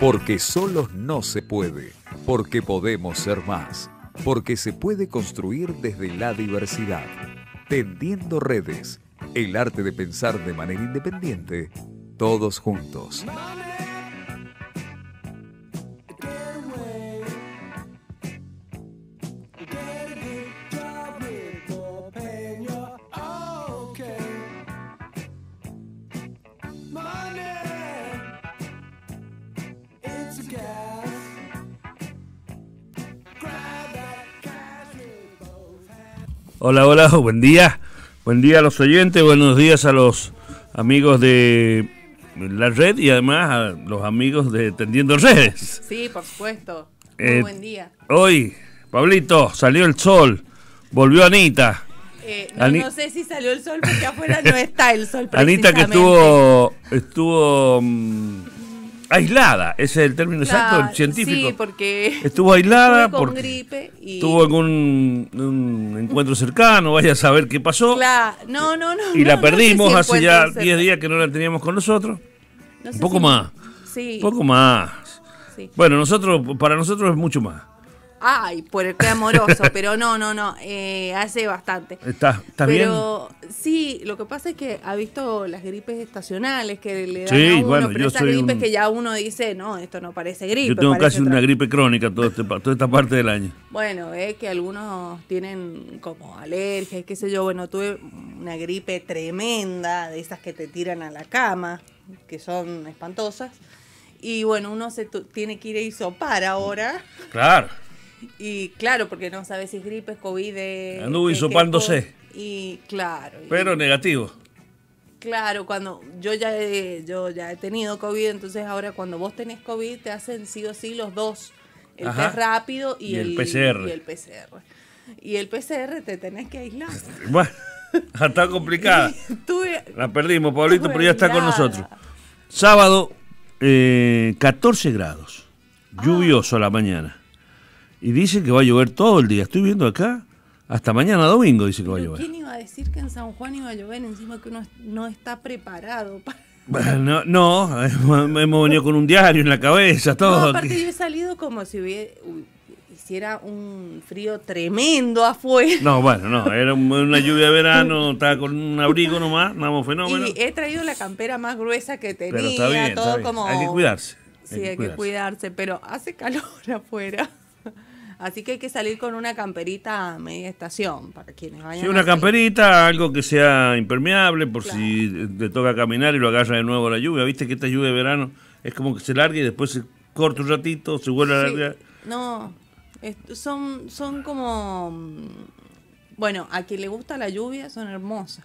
Porque solos no se puede, porque podemos ser más, porque se puede construir desde la diversidad. Tendiendo redes, el arte de pensar de manera independiente, todos juntos. Hola, hola, buen día. Buen día a los oyentes, buenos días a los amigos de la red y además a los amigos de Tendiendo Redes. Sí, por supuesto. Eh, buen día. Hoy, Pablito, salió el sol, volvió Anita. Eh, no, sé si salió el sol porque afuera no está el sol. Anita que estuvo, estuvo mm, aislada, ese es el término exacto, científico. Sí, porque estuvo aislada con porque gripe y... tuvo algún un encuentro cercano, vaya a saber qué pasó. No, no, no. Y la perdimos hace ya 10 días que no la teníamos con nosotros. un poco más. Un poco más. Bueno, nosotros para nosotros es mucho más ay, por el que amoroso, pero no, no, no, eh, hace bastante. ¿Estás está bien? Pero sí, lo que pasa es que ha visto las gripes estacionales que le dan a uno, bueno, esas gripes que ya uno dice, no, esto no parece gripe. Yo tengo casi una gripe crónica todo este, toda esta parte del año. Bueno, es que algunos tienen como alergias, qué sé yo, bueno, tuve una gripe tremenda, de esas que te tiran a la cama, que son espantosas. Y bueno, uno se tiene que ir a isopar ahora. Claro. Y claro, porque no sabes si es gripe, es COVID. Anduvo Y claro. Pero negativo. Claro, cuando yo ya, he, yo ya he tenido COVID, entonces ahora cuando vos tenés COVID te hacen sí o sí los dos. El rápido y, el, PCR. Y el PCR. Y el PCR te tenés que aislar. bueno, está complicada. la perdimos, Pablito, pero ya está con nosotros. Sábado, 14 eh, grados. Ah. Lluvioso la mañana y dice que va a llover todo el día. Estoy viendo acá, hasta mañana domingo dice que va a llover. ¿Quién iba a decir que en San Juan iba a llover encima que uno no está preparado para... Bueno, no, hemos venido con un diario en la cabeza, todo. No, aparte yo he salido como si hubiera, hiciera un frío tremendo afuera. No, bueno, no, era una lluvia de verano, estaba con un abrigo nomás, más fenómeno. Y he traído la campera más gruesa que tenía, Pero está bien, Hay que cuidarse. sí, hay que cuidarse, pero hace calor afuera. Así que hay que salir con una camperita a media estación para quienes vayan. Sí, una camperita, algo que sea impermeable por si le toca caminar y lo agarra de nuevo la lluvia. Viste que esta lluvia de verano es como que se larga y después se corta un ratito, se vuelve a largar. No, son, son como... Mm, bueno, a quien le gusta la lluvia son hermosas.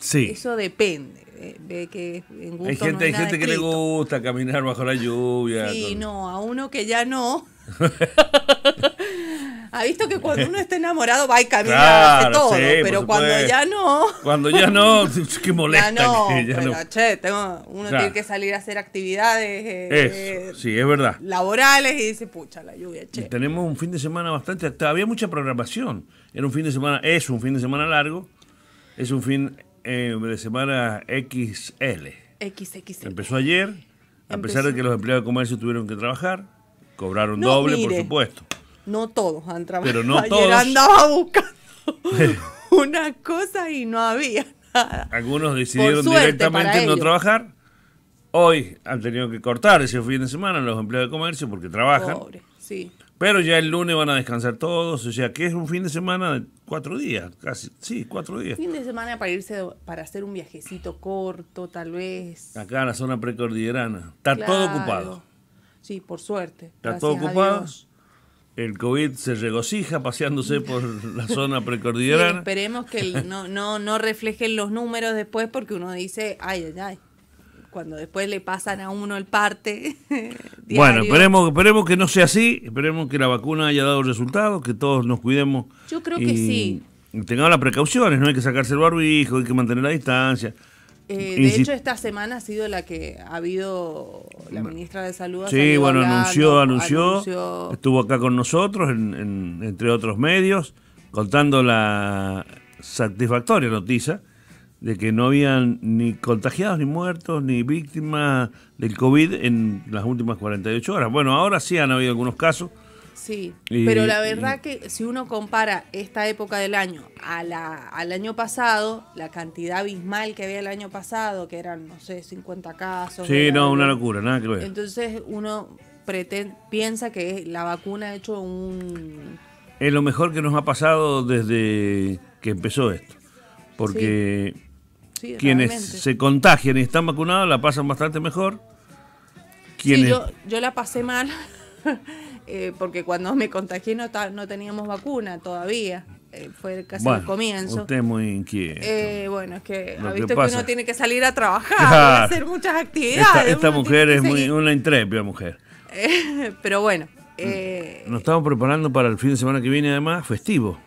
Sí. Eso depende. Eh, ve que en gusto hay gente, que le gusta caminar bajo la lluvia. Sí, no, a uno que ya no. ha visto que cuando uno está enamorado va y camina de todo, pero cuando ya no. Cuando ya no, qué molesta. no, Che, uno tiene que salir a hacer actividades. Eh, sí, es verdad. Laborales y dice, pucha, la lluvia, che. tenemos un fin de semana bastante, había mucha programación. Era un fin de semana, es un fin de semana largo. Es un fin eh, de semana XL. XXL. Empezó ayer, a pesar de que los empleados de comercio tuvieron que trabajar, cobraron doble, por supuesto. No todos han trabajado. Pero no ayer andaba buscando una cosa y no había nada. Algunos decidieron directamente no trabajar. Hoy han tenido que cortar ese fin de semana los empleados de comercio porque trabajan. Pobre, sí. Pero ya el lunes van a descansar todos, o sea que es un fin de semana de cuatro días, casi, sí, cuatro días. Fin de semana para irse, para hacer un viajecito corto, tal vez. Acá en la zona precordillerana. Está todo ocupado. Sí, por suerte. Está todo ocupado. El COVID se regocija paseándose por la zona precordillerana. esperemos que no, no, no reflejen los números después porque uno dice, ay, ay, ay cuando después le pasan a uno el parte. bueno, esperemos, esperemos que no sea así, esperemos que la vacuna haya dado resultados, que todos nos cuidemos. Yo creo que sí. Tengamos las precauciones, no hay que sacarse el barbijo, hay que mantener la distancia. Eh, de hecho, esta semana ha sido la que ha habido la ministra de Salud. sí, bueno, anunció, anunció, Estuvo acá con nosotros, entre otros medios, contando la satisfactoria noticia de que no habían ni contagiados, ni muertos, ni víctimas del COVID en las últimas 48 horas. Bueno, ahora sí han habido algunos casos. Sí, pero la verdad que si uno compara esta época del año a la, al año pasado, la cantidad abismal que había el año pasado, que eran, no sé, 50 casos. Sí, no, una locura, nada que ver. Entonces uno piensa que la vacuna ha hecho un... Es lo mejor que nos ha pasado desde que empezó esto, porque... Quienes se contagian y están vacunados la pasan bastante mejor. Sí, yo, la pasé mal eh, porque cuando me contagié no, no teníamos vacuna todavía. Eh, fue casi el comienzo. Usted es muy inquieto. Eh, bueno, es que ha visto que, uno tiene que salir a trabajar, hacer muchas actividades. Esta, mujer es muy, una intrépida mujer. pero bueno. Mm, eh, nos estamos preparando para el fin de semana que viene, además, festivo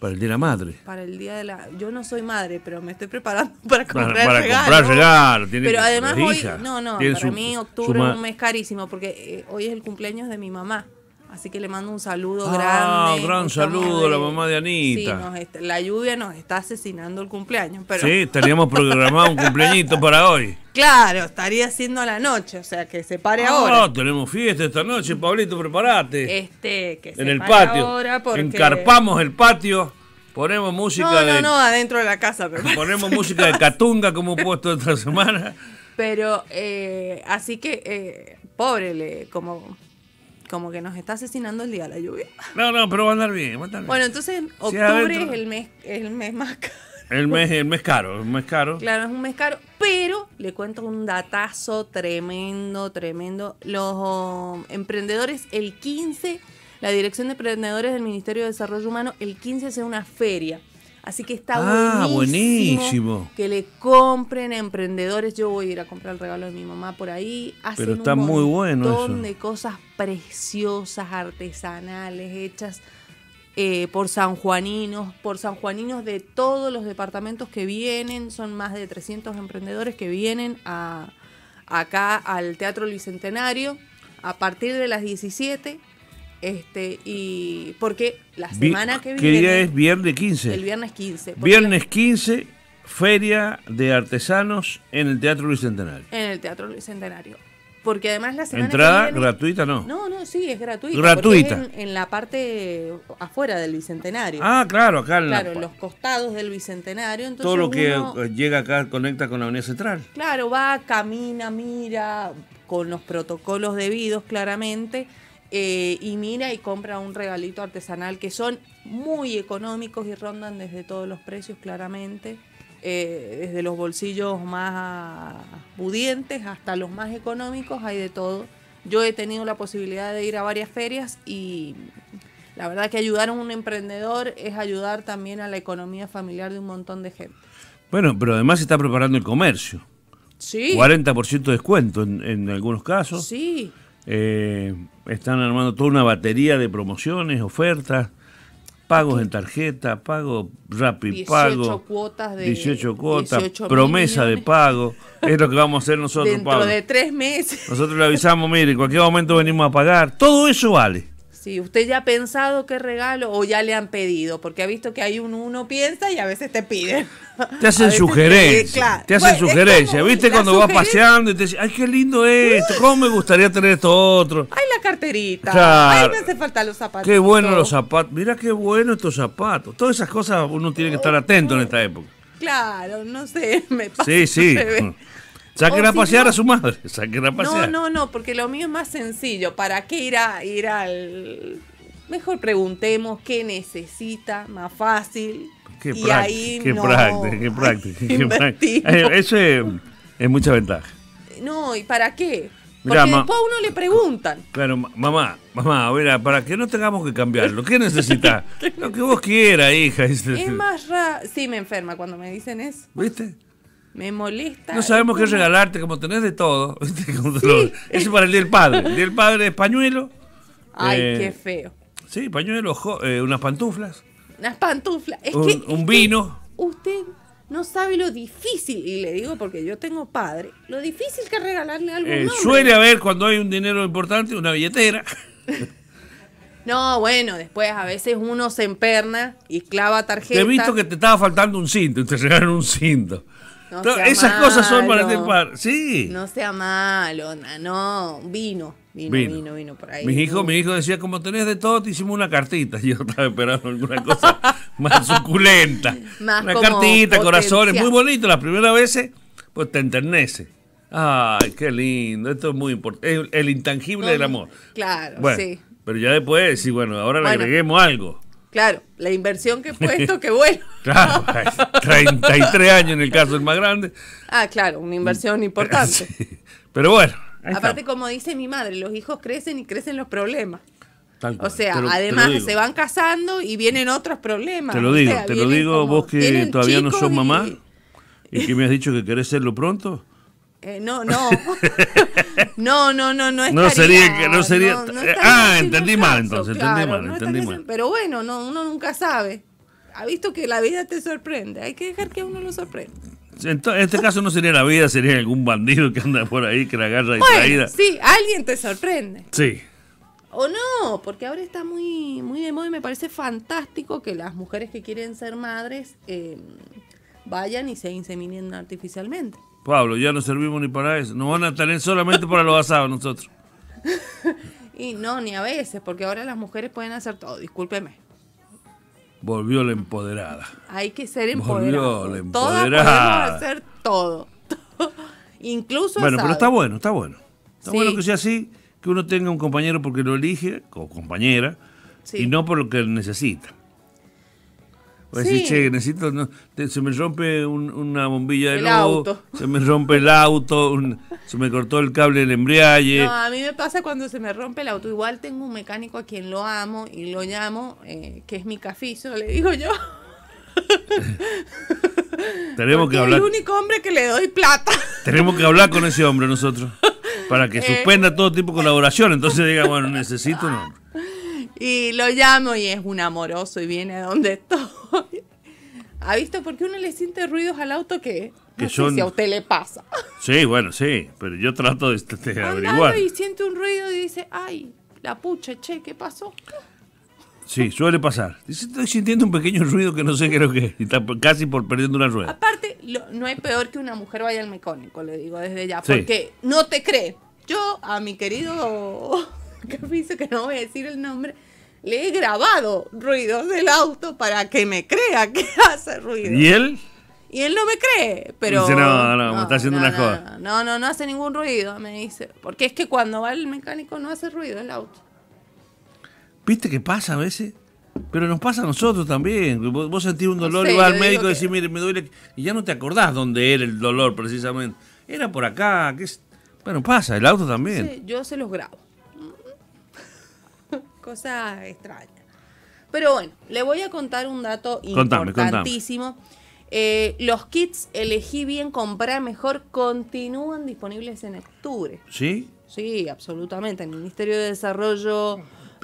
para el Día de la Madre. Para el Día de la... Yo no soy madre, pero me estoy preparando para comprar para, para comprar regalo. Tiene pero además hoy... No, no, para mí octubre es un mes carísimo porque eh, hoy es el cumpleaños de mi mamá. Así que le mando un saludo ah, grande. Ah, un gran saludo a la mamá de Anita. Sí, la lluvia nos está asesinando el cumpleaños. Pero... Sí, teníamos programado un cumpleañito para hoy. Claro, estaría siendo la noche, o sea, que se pare ah, ahora. No, tenemos fiesta esta noche, Pablito, prepárate. Este, que se en el patio. ahora porque... Encarpamos el patio. Ponemos música no, no, No, adentro de la casa. Pero ponemos música de Catunga, como he puesto esta semana. Pero, eh, así que, eh, pobre, como como que nos está asesinando el día de la lluvia. No, no, pero va a andar bien, Bueno, entonces octubre es el mes, el mes más caro. El mes, el mes caro, el mes caro. Claro, es un mes caro, pero le cuento un datazo tremendo, tremendo. Los oh, emprendedores, el 15, la Dirección de Emprendedores del Ministerio de Desarrollo Humano, el 15 hace una feria Así que está ah, buenísimo, que le compren emprendedores. Yo voy a ir a comprar el regalo de mi mamá por ahí. Pero está un muy bueno de cosas preciosas, artesanales, hechas eh, por sanjuaninos, por sanjuaninos de todos los departamentos que vienen. Son más de 300 emprendedores que vienen a, acá al Teatro Bicentenario a partir de las 17 este, y porque la semana que viene. ¿Qué día es? Viernes 15. El viernes 15. Viernes 15, Feria de Artesanos en el Teatro Bicentenario. En el Teatro Bicentenario. Porque además la semana. ¿Entrada gratuita no? No, no, sí, es gratuita. Gratuita. en, la parte afuera del bicentenario. Ah, claro, acá en Claro, la... en los costados del bicentenario. Entonces Todo lo que llega acá conecta con la unidad Central. Claro, va, camina, mira, con los protocolos debidos, claramente eh, y mira y compra un regalito artesanal que son muy económicos y rondan desde todos los precios claramente, eh, desde los bolsillos más pudientes hasta los más económicos, hay de todo. Yo he tenido la posibilidad de ir a varias ferias y la verdad que ayudar a un emprendedor es ayudar también a la economía familiar de un montón de gente. Bueno, pero además se está preparando el comercio. Sí. 40% de descuento en, en, algunos casos. Sí. Eh, están armando toda una batería de promociones, ofertas, pagos en tarjeta, pago rápido, pago. cuotas 18 cuotas, promesa de pago. Es lo que vamos a hacer nosotros, Dentro de tres meses. Nosotros le avisamos, mire, en cualquier momento venimos a pagar. Todo eso vale. Si usted ya ha pensado qué regalo o ya le han pedido, porque ha visto que hay un uno piensa y a veces te piden. Te hacen sugerencias. Te, hacen sugerencias. ¿Viste cuando vas paseando y te dicen, ay, qué lindo esto, cómo me gustaría tener esto otro? Ay, la carterita. Ay, me hace falta los zapatos. Qué bueno los zapatos. Mira qué bueno estos zapatos. Todas esas cosas uno tiene que estar atento en esta época. Claro, no sé, me pasa. Sí, sí. Saquen oh, a pasear a su madre, saquen a pasear. No, no, no, porque lo mío es más sencillo. ¿Para qué ir, a, ir al...? Mejor preguntemos qué necesita, más fácil. Qué práctica, qué práctica, qué eh, Eso es, mucha ventaja. No, ¿y para qué? Porque después a uno le preguntan. Claro, mamá, mamá, a ah, para que no tengamos que cambiarlo, ¿qué necesita? Lo que vos quieras, hija. Es más raro. Sí, me enferma cuando me dicen eso. ¿Viste? Me molesta. No sabemos qué regalarte, como tenés de todo. Sí. Eso para el día del padre. El día del padre es pañuelo. Ay, eh, qué feo. Sí, pañuelo, eh, unas pantuflas. Unas pantuflas. Es un, que, un vino. usted no sabe lo difícil, y le digo porque yo tengo padre, lo difícil que regalarle algo. Eh, suele haber cuando hay un dinero importante una billetera. No, bueno, después a veces uno se emperna y clava tarjeta. he visto que te estaba faltando un cinto te regalaron un cinto esas cosas son para ti Sí. No sea malo, no, vino. Vino, vino, vino, por ahí. Mi hijo, mi hijo decía, como tenés de todo, te hicimos una cartita. Yo estaba esperando alguna cosa más suculenta. una cartita, corazones, muy bonito. Las primeras veces, pues te enternece. Ay, qué lindo, esto es muy importante. Es el intangible del amor. Claro, sí. Pero ya después, sí, bueno, ahora le agreguemos algo. Claro, la inversión que he puesto, que bueno. claro, 33 años en el caso del más grande. Ah, claro, una inversión mm, importante. pero bueno. Aparte, como dice mi madre, los hijos crecen y crecen los problemas. o sea, además se van casando y vienen otros problemas. Te lo digo, te lo digo vos que todavía no sos mamá y... y que me has dicho que querés serlo pronto. Eh, no, no. no, no, no, no sería que no sería. Eh, ah, entendí mal entonces, entendí mal, entendí mal. Pero bueno, no, uno nunca sabe. Ha visto que la vida te sorprende. Hay que dejar que uno lo sorprenda. en este caso no sería la vida, sería algún bandido que anda por ahí que la agarra bueno, Sí, alguien te sorprende. Sí. O no, porque ahora está muy, muy de moda y me parece fantástico que las mujeres que quieren ser madres eh, vayan y se inseminen artificialmente. Pablo, ya no servimos ni para eso. Nos van a tener solamente para los asados nosotros. y no, ni a veces, porque ahora las mujeres pueden hacer todo, discúlpeme. Volvió la empoderada. Hay que ser empoderada. Volvió la empoderada. Todas podemos hacer todo. Incluso Bueno, pero está bueno, está bueno. Está bueno que sea así, que uno tenga un compañero porque lo elige, como compañera, y no por lo que necesita. O decir, che, necesito, se me rompe una bombilla del auto. se me rompe el auto, se me cortó el cable del embriague. No, a mí me pasa cuando se me rompe el auto. Igual tengo un mecánico a quien lo amo y lo llamo, eh, que es mi cafizo, le digo yo. Tenemos que hablar. Es el único hombre que le doy plata. Tenemos que hablar con ese hombre nosotros para que eh, suspenda todo tipo de colaboración. Entonces diga, bueno, necesito un hombre. Y lo llamo y es un amoroso y viene a donde estoy. ¿Ha visto por qué uno le siente ruidos al auto que, que si a usted le pasa? Sí, bueno, sí, pero yo trato de, este, averiguar. y siente un ruido y dice, ay, la pucha, che, ¿qué pasó? Sí, suele pasar. Estoy sintiendo un pequeño ruido que no sé qué es Y que Está casi por perdiendo una rueda. Aparte, no hay peor que una mujer vaya al mecónico, le digo desde ya. Porque no te cree. Yo a mi querido... que que no voy a decir el nombre le he grabado ruidos del auto para que me crea que hace ruido. ¿Y él? Y él no me cree, pero... Dice, no, no, no, está haciendo una No, no, no hace ningún ruido, me dice. Porque es que cuando va el mecánico no hace ruido el auto. ¿Viste qué pasa a veces? Pero nos pasa a nosotros también. Vos, sentís un dolor y vas al médico y decís, mire, me duele. Y ya no te acordás dónde era el dolor precisamente. Era por acá. Bueno, pasa, el auto también. yo se los grabo cosa extraña. Pero bueno, le voy a contar un dato importantísimo. Eh, los kits Elegí Bien, Comprar Mejor continúan disponibles en octubre. ¿Sí? Sí, absolutamente. En el Ministerio de Desarrollo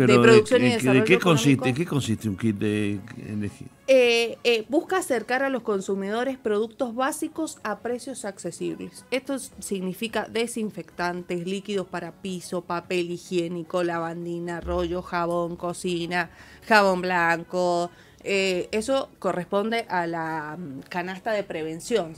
de producción qué consiste, qué consiste un kit de energía? Eh, eh, busca acercar a los consumidores productos básicos a precios accesibles. Esto significa desinfectantes, líquidos para piso, papel higiénico, lavandina, rollo, jabón, cocina, jabón blanco. Eh, eso corresponde a la mm, canasta de prevención.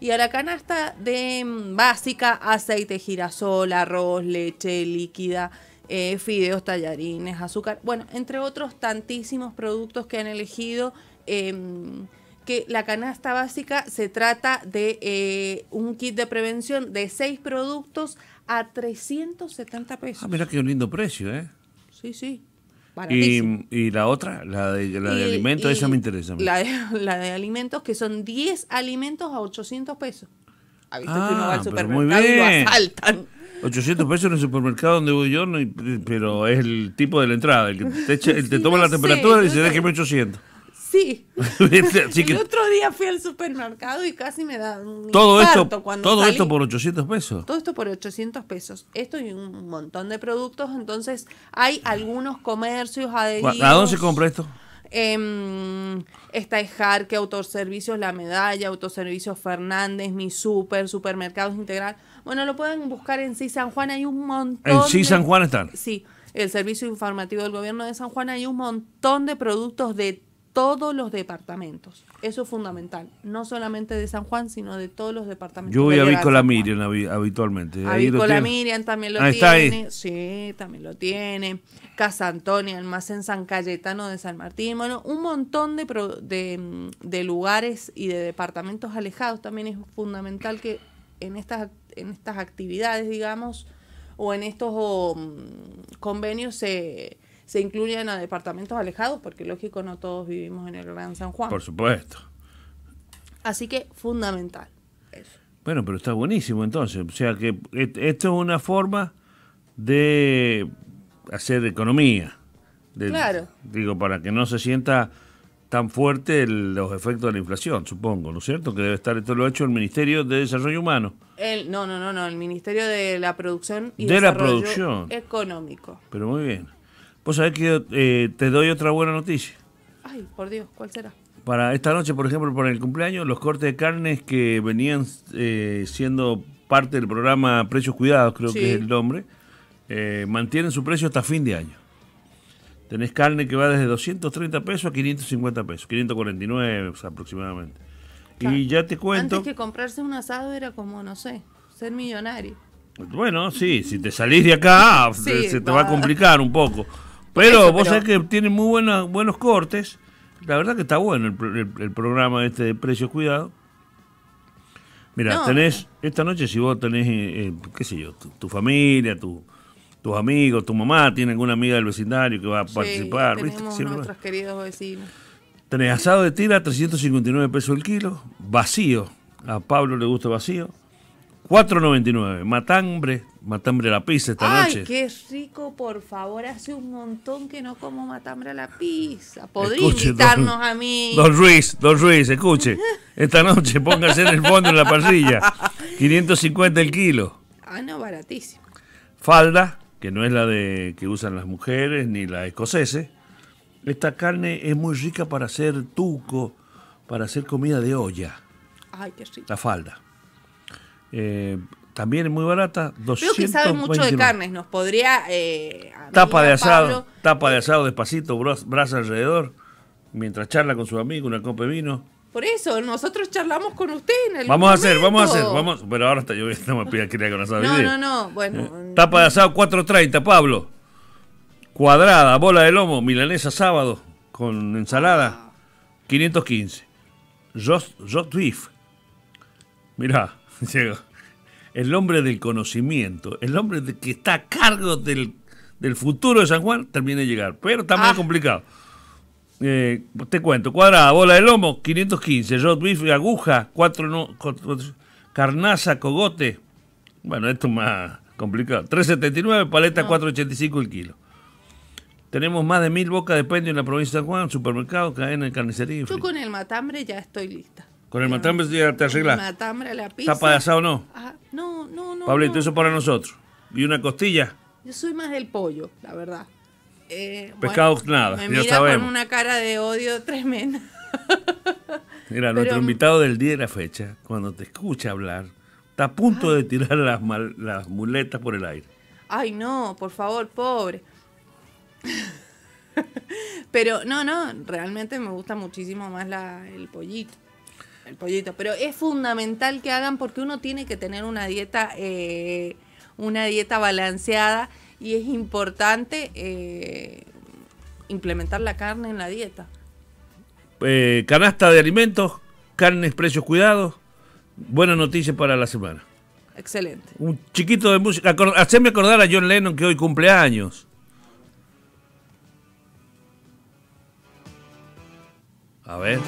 Y a la canasta de mm, básica, aceite, girasol, arroz, leche líquida. Eh, fideos, tallarines, azúcar, bueno, entre otros tantísimos productos que han elegido. Em, que la canasta básica se trata de eh, un kit de prevención de seis productos a 370 pesos. Ah, mira qué lindo precio, ¿eh? Sí, sí. Y, la otra, la de, alimentos, esa me interesa. La de, alimentos, que son 10 alimentos a 800 pesos. ¿Ha ah, que va al ah, lo asaltan? 800 pesos en el supermercado donde voy yo, pero es el tipo de la entrada. El que te, toma la temperatura y dice, déjeme 800. Sí. el otro día fui al supermercado y casi me da un todo esto, Todo esto por 800 pesos. Todo esto por 800 pesos. Esto y un montón de productos. Entonces, hay algunos comercios adheridos. ¿A dónde se compra esto? Em, está está Jarque, Autoservicios La Medalla, Autoservicios Fernández, Mi Super, Supermercados Integral. Bueno, lo pueden buscar en Sí San Juan, hay un montón. En Sí San Juan están. Sí, el Servicio Informativo del Gobierno de San Juan, hay un montón de productos de todos los departamentos. Eso es fundamental. No solamente de San Juan, sino de todos los departamentos. Yo voy a Vícola Miriam habitualmente. A Vícola Miriam también lo ah, tiene. Sí, también lo tiene. Casa Antonia, Almacén San Cayetano de San Martín. Bueno, un montón de, de lugares y de departamentos alejados. También es fundamental que en estas, en estas actividades, digamos, o en estos mm, convenios se, se incluyan a departamentos alejados, porque lógico no todos vivimos en el Gran San Juan. Por supuesto. Así que fundamental Bueno, pero está buenísimo entonces. O sea que esto es una forma de hacer economía. claro. Digo, para que no se sienta tan fuerte los efectos de la inflación, supongo, ¿no es cierto? Que debe estar, esto lo ha hecho el Ministerio de Desarrollo Humano. no, no, no, no, el Ministerio de la Producción y Desarrollo Económico. Pero muy bien. Vos sabés que eh, te doy otra buena noticia. Ay, por Dios, ¿cuál será? Para esta noche, por ejemplo, para el cumpleaños, los cortes de carnes que venían eh, siendo parte del programa Precios Cuidados, creo que es el nombre, eh, mantienen su precio hasta fin de año. Tenés carne que va desde 230 pesos a 550 pesos, 549 aproximadamente. Y ya te cuento. Antes que comprarse un asado era como, no sé, ser millonario. Bueno, sí, si te salís de acá se te va. a complicar un poco. Pero vos sabés que tiene muy buenos cortes. La verdad que está bueno el, programa este de Precios Cuidado. Mira, tenés, esta noche si vos tenés, eh, eh, qué sé yo, tu familia, tu, tus amigos, tu mamá, tiene alguna amiga del vecindario que va a participar. ¿viste? nuestros queridos vecinos. Tres asado de tira, 359 pesos el kilo, vacío, a Pablo le gusta vacío, 4.99, matambre, matambre a la pizza esta Ay, noche. qué rico, por favor, hace un montón que no como matambre a la pizza. Podría invitarnos a mí. Don Ruiz, don Ruiz, escuche, esta noche póngase en el fondo en la parrilla, 550 el kilo. Ah, no, baratísimo. Falda, que no es la de que usan las mujeres ni la escocesa Esta carne es muy rica para hacer tuco, para hacer comida de olla. Ay, qué rico. La falda. Eh, también es muy barata. 200 Creo que sabe mucho de carnes. Nos podría. Eh, tapa de asado, tapa de asado despacito, brasa alrededor. Mientras charla con su amigo, una copa de vino. Por eso, nosotros charlamos con usted en el Vamos a hacer, vamos a hacer, vamos. Pero ahora está lloviendo, no me pida que con esa No, no, no, bueno. Eh, tapa de asado 4.30, Pablo. Cuadrada, bola de lomo, milanesa sábado con ensalada, 515. Jock Beef. Mirá, El hombre del conocimiento, el hombre que está a cargo del, futuro de San Juan, termina de llegar. Pero está muy ah. complicado. Eh, te cuento, cuadrada, bola de lomo, 515, rod beef, aguja, cuatro no, carnaza, cogote, bueno, esto es más complicado, 379, paleta, 485 el kilo. Tenemos más de mil bocas de pendio en la provincia de San Juan, supermercados, cadena, carnicería. Yo con el matambre ya estoy lista. ¿Con el matambre ya te arreglas? matambre, la pizza. ¿Tapa no? Ah, no, no, no. Pablito, eso para nosotros. ¿Y una costilla? Yo soy más del pollo, la verdad. Eh, Pescados nada, me mira con una cara de odio tremenda. Mira, nuestro invitado del día de la fecha, cuando te escucha hablar, está a punto de tirar las, las muletas por el aire. Ay, no, por favor, pobre. Pero no, no, realmente me gusta muchísimo más el pollito. El pollito. Pero es fundamental que hagan porque uno tiene que tener una dieta, eh, una dieta balanceada y es importante eh, implementar la carne en la dieta. Eh, canasta de alimentos, carnes, precios cuidados. Buenas noticias para la semana. Excelente. Un chiquito de música. Haceme acordar a John Lennon que hoy cumple años. A ver.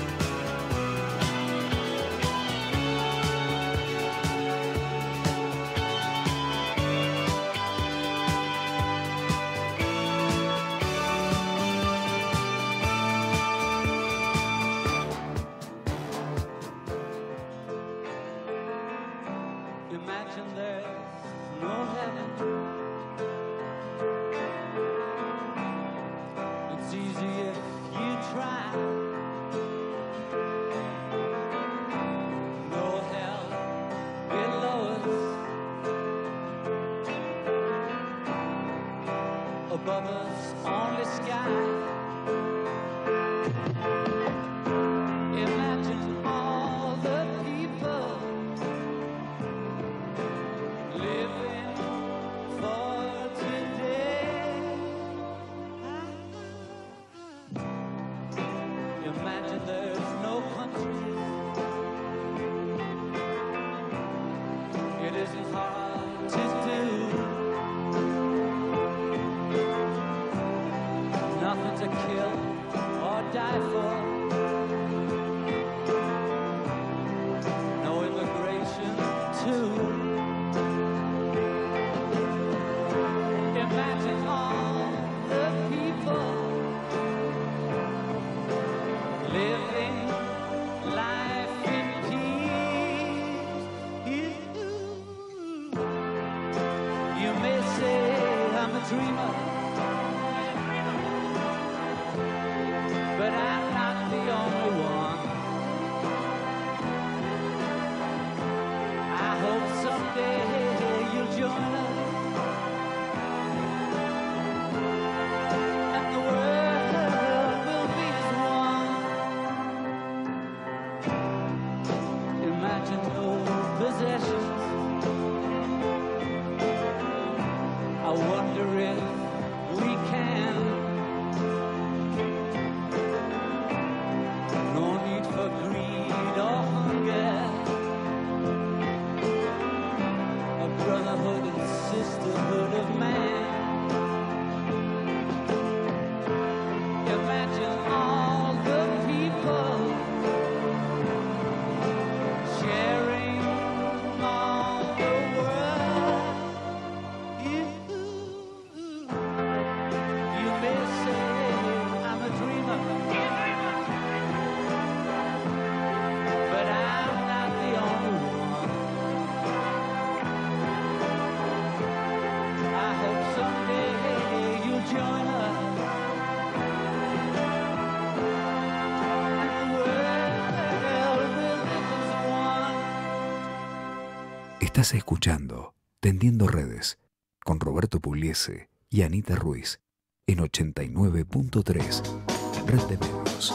Estás escuchando Tendiendo Redes con Roberto Pugliese y Anita Ruiz en 89.3 Red de Medios.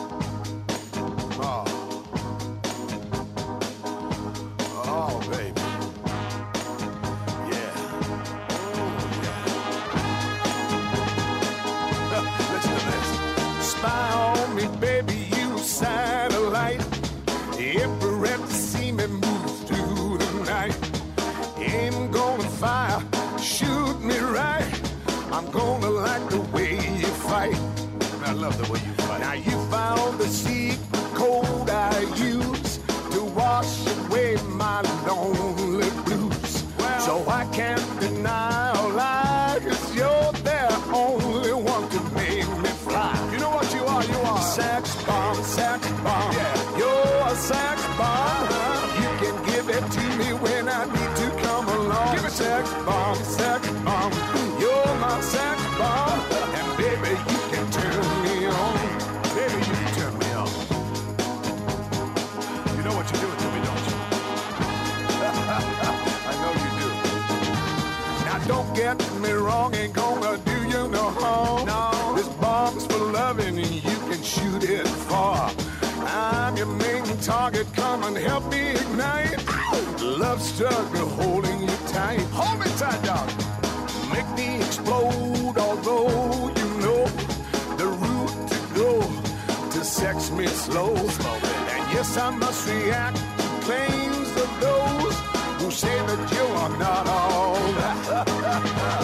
slow. And yes, I must react to claims of those who say that you are not all.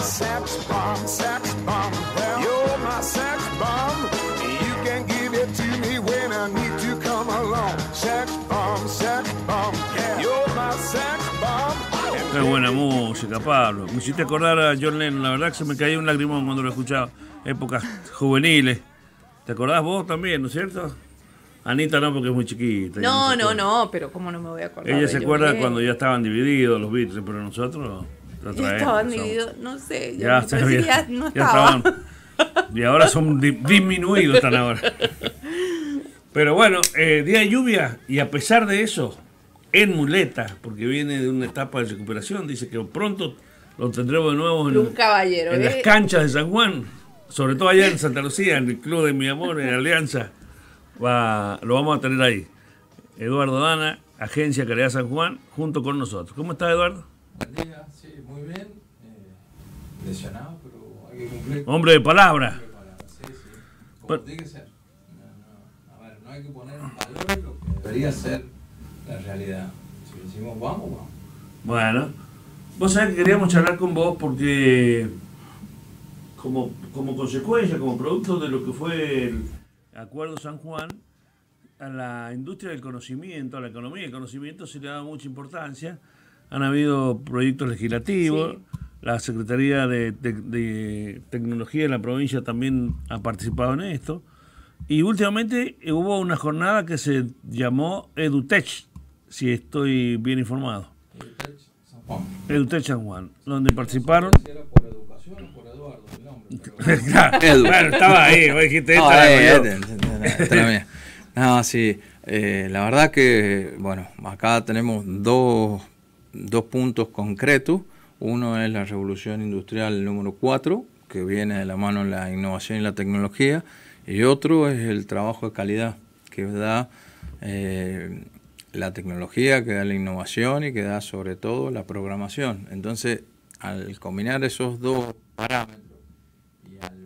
sax bomb, sax bomb, you're my sax bomb. You can give it to me when I need to come along. Sex bomb, sex bomb, yeah. you're my sax bomb. Qué buena música, Pablo. Me hiciste acordar a John Lennon. La verdad que se me caía un lagrimón cuando lo escuchaba. Épocas juveniles. ¿Te acordás vos también, no es cierto? Anita no, porque es muy chiquita. No, no, no, pero ¿cómo no me voy a acordar? Ella se acuerda cuando ya estaban divididos los Beatles, pero nosotros Ya Estaban divididos, no sé. Ya, ya, no estaban. Y ahora son disminuidos, están ahora. Pero bueno, eh, día de lluvia, y a pesar de eso, en muleta porque viene de una etapa de recuperación, dice que pronto lo tendremos de nuevo en, Un caballero, en las ¿eh? canchas de San Juan, sobre todo allá en Santa Lucía, en el Club de Mi Amor, en Alianza va, lo vamos a tener ahí. Eduardo Dana, Agencia Caridad San Juan, junto con nosotros. ¿Cómo estás, Eduardo? Buen día, sí, muy bien. Eh, lesionado, pero hay que cumplir. Hombre de palabra. Hombre de palabra. Sí, sí. tiene que ser. No, no, a ver, no hay que poner en valor lo que debería ser la realidad. Si decimos vamos, vamos. Bueno, vos sabés que queríamos charlar con vos porque como, como consecuencia, como producto de lo que fue el, Acuerdo San Juan, a la industria del conocimiento, a la economía del conocimiento se le ha dado mucha importancia. Han habido proyectos legislativos, la Secretaría de, Tecnología de la provincia también ha participado en esto. Y últimamente hubo una jornada que se llamó EduTech, si estoy bien informado. EduTech San Juan. EduTech San Juan, donde participaron... Por bueno estaba ahí, vos dijiste sí, la verdad que, bueno, acá tenemos dos, dos puntos concretos. Uno es la revolución industrial número 4, que viene de la mano la innovación y la tecnología, y otro es el trabajo de calidad, que da eh, la tecnología, que da la innovación y que da sobre todo la programación. Entonces, al combinar esos dos parámetros,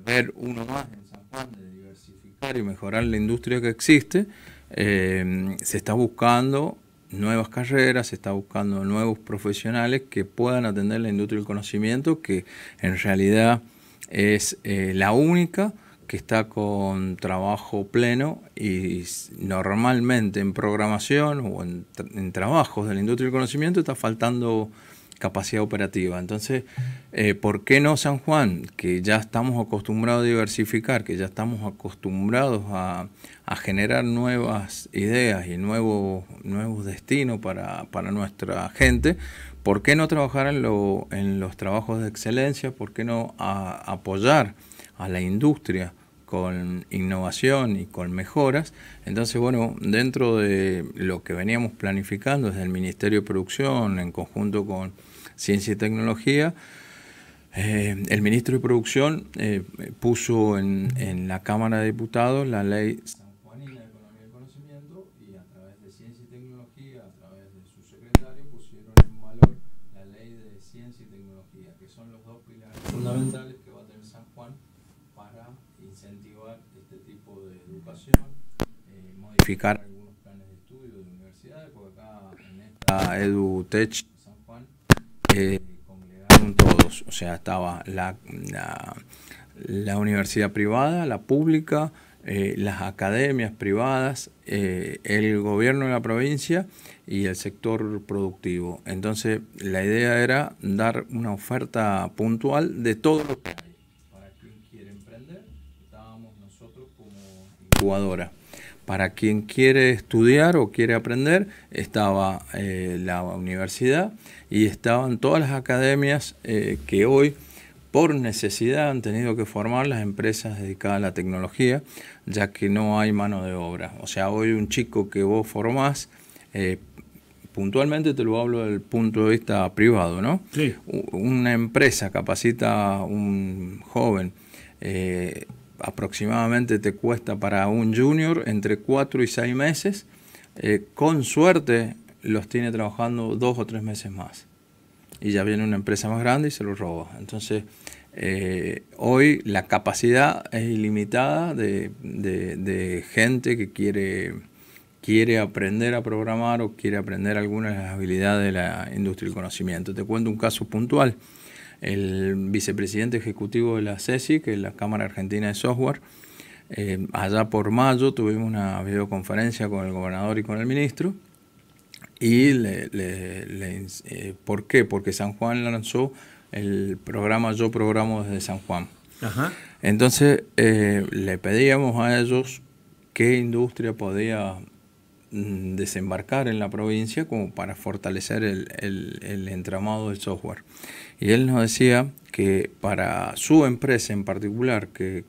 ver uno más en San Juan, de diversificar y mejorar la industria que existe, eh, se está buscando nuevas carreras, se está buscando nuevos profesionales que puedan atender la industria del conocimiento, que en realidad es eh, la única que está con trabajo pleno y normalmente en programación o en trabajos de la industria del conocimiento está faltando capacidad operativa. Entonces, eh, ¿por qué no San Juan? Que ya estamos acostumbrados a diversificar, que ya estamos acostumbrados a, generar nuevas ideas y nuevos, nuevos destinos para, para, nuestra gente. ¿Por qué no trabajar en, lo, en los trabajos de excelencia? ¿Por qué no a, apoyar a la industria? con innovación y con mejoras. Entonces, bueno, dentro de lo que veníamos planificando desde el Ministerio de Producción, en conjunto con Ciencia y Tecnología, eh, el ministro de Producción eh, puso en, la Cámara de Diputados la ley San Juanina de Economía y Conocimiento y a través de Ciencia y Tecnología, a través de su secretario, pusieron en valor la ley de Ciencia y Tecnología, que son los dos pilares fundamentales algunos planes de estudio de universidades, porque acá ah, en esta EduTech San eh, Juan congregaron todos, o sea, estaba la, la, universidad privada, la pública, eh, las academias privadas, eh, el gobierno de la provincia y el sector productivo. Entonces, la idea era dar una oferta puntual de todo lo que hay. Para quien quiere emprender, estábamos nosotros como incubadora. Para quien quiere estudiar o quiere aprender, estaba eh, la universidad y estaban todas las academias eh, que hoy por necesidad han tenido que formar las empresas dedicadas a la tecnología, ya que no hay mano de obra. O sea, hoy un chico que vos formás, eh, puntualmente te lo hablo del punto de vista privado, ¿no? Sí. Una empresa capacita a un joven aproximadamente te cuesta para un junior entre 4 y 6 meses. Eh, con suerte los tiene trabajando dos o tres meses más. Y ya viene una empresa más grande y se los roba. Entonces, eh, hoy la capacidad es ilimitada de, gente que quiere, quiere aprender a programar o quiere aprender alguna de las habilidades de la industria del conocimiento. Te cuento un caso puntual el vicepresidente ejecutivo de la CESI, que es la Cámara Argentina de Software. Eh, allá por mayo tuvimos una videoconferencia con el gobernador y con el ministro. Y eh, ¿Por qué? Porque San Juan lanzó el programa Yo Programo desde San Juan. Entonces eh, le pedíamos a ellos qué industria podía Mm, desembarcar en la provincia como para fortalecer el, entramado del software. Y él nos decía que para su empresa en particular, que,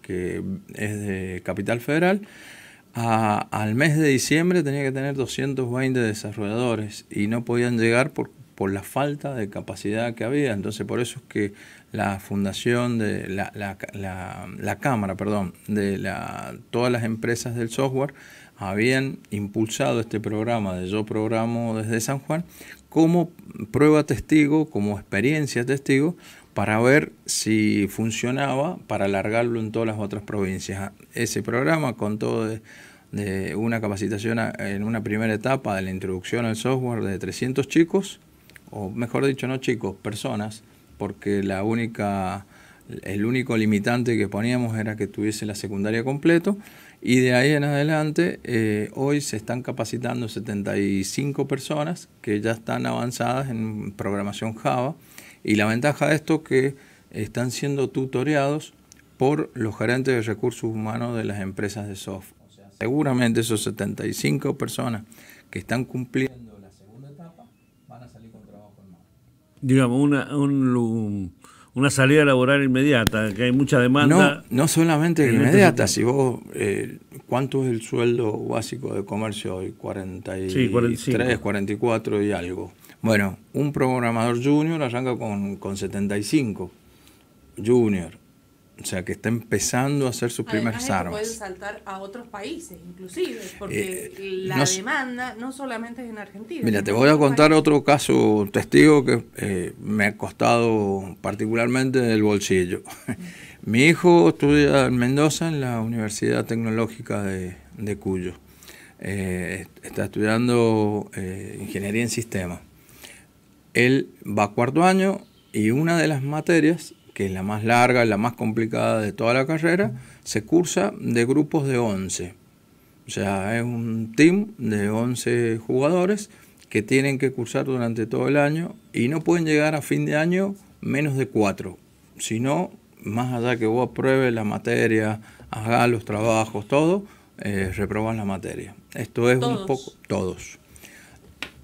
es de Capital Federal, al mes de diciembre tenía que tener 220 desarrolladores y no podían llegar por, la falta de capacidad que había. Entonces por eso es que la fundación de la, la, la cámara, perdón, de todas las empresas del software, habían impulsado este programa de Yo Programo desde San Juan como prueba testigo, como experiencia testigo, para ver si funcionaba para alargarlo en todas las otras provincias. Ese programa contó de, una capacitación en una primera etapa de la introducción al software de 300 chicos, o mejor dicho, no chicos, personas, porque la única, el único limitante que poníamos era que tuviese la secundaria completo y de ahí en adelante, eh, hoy se están capacitando 75 personas que ya están avanzadas en programación Java. Y la ventaja de esto es que están siendo tutoreados por los gerentes de recursos humanos de las empresas de software. Seguramente esos 75 personas que están cumpliendo la segunda etapa van a salir con trabajo en mano. Digamos, un, una salida laboral inmediata, que hay mucha demanda. No, no solamente este inmediata, si vos, eh, ¿cuánto es el sueldo básico de comercio hoy? 43, 44 y algo. Bueno, un programador junior arranca con, con 75, junior, o sea, que está empezando a hacer sus primeras armas armas. saltar a otros países, inclusive, porque eh, la demanda no solamente es en Argentina. Mira, te voy a contar otro caso testigo que eh, me ha costado particularmente el bolsillo. Mi hijo estudia en Mendoza, en la Universidad Tecnológica de, Cuyo. Eh, está estudiando ingeniería en sistemas. Él va cuarto año y una de las materias que es la más larga, la más complicada de toda la carrera, se cursa de grupos de 11. O sea, es un team de 11 jugadores que tienen que cursar durante todo el año y no pueden llegar a fin de año menos de 4. Si no, más allá que vos apruebes la materia, hagas los trabajos, todo, eh, la materia. Esto es un poco... Todos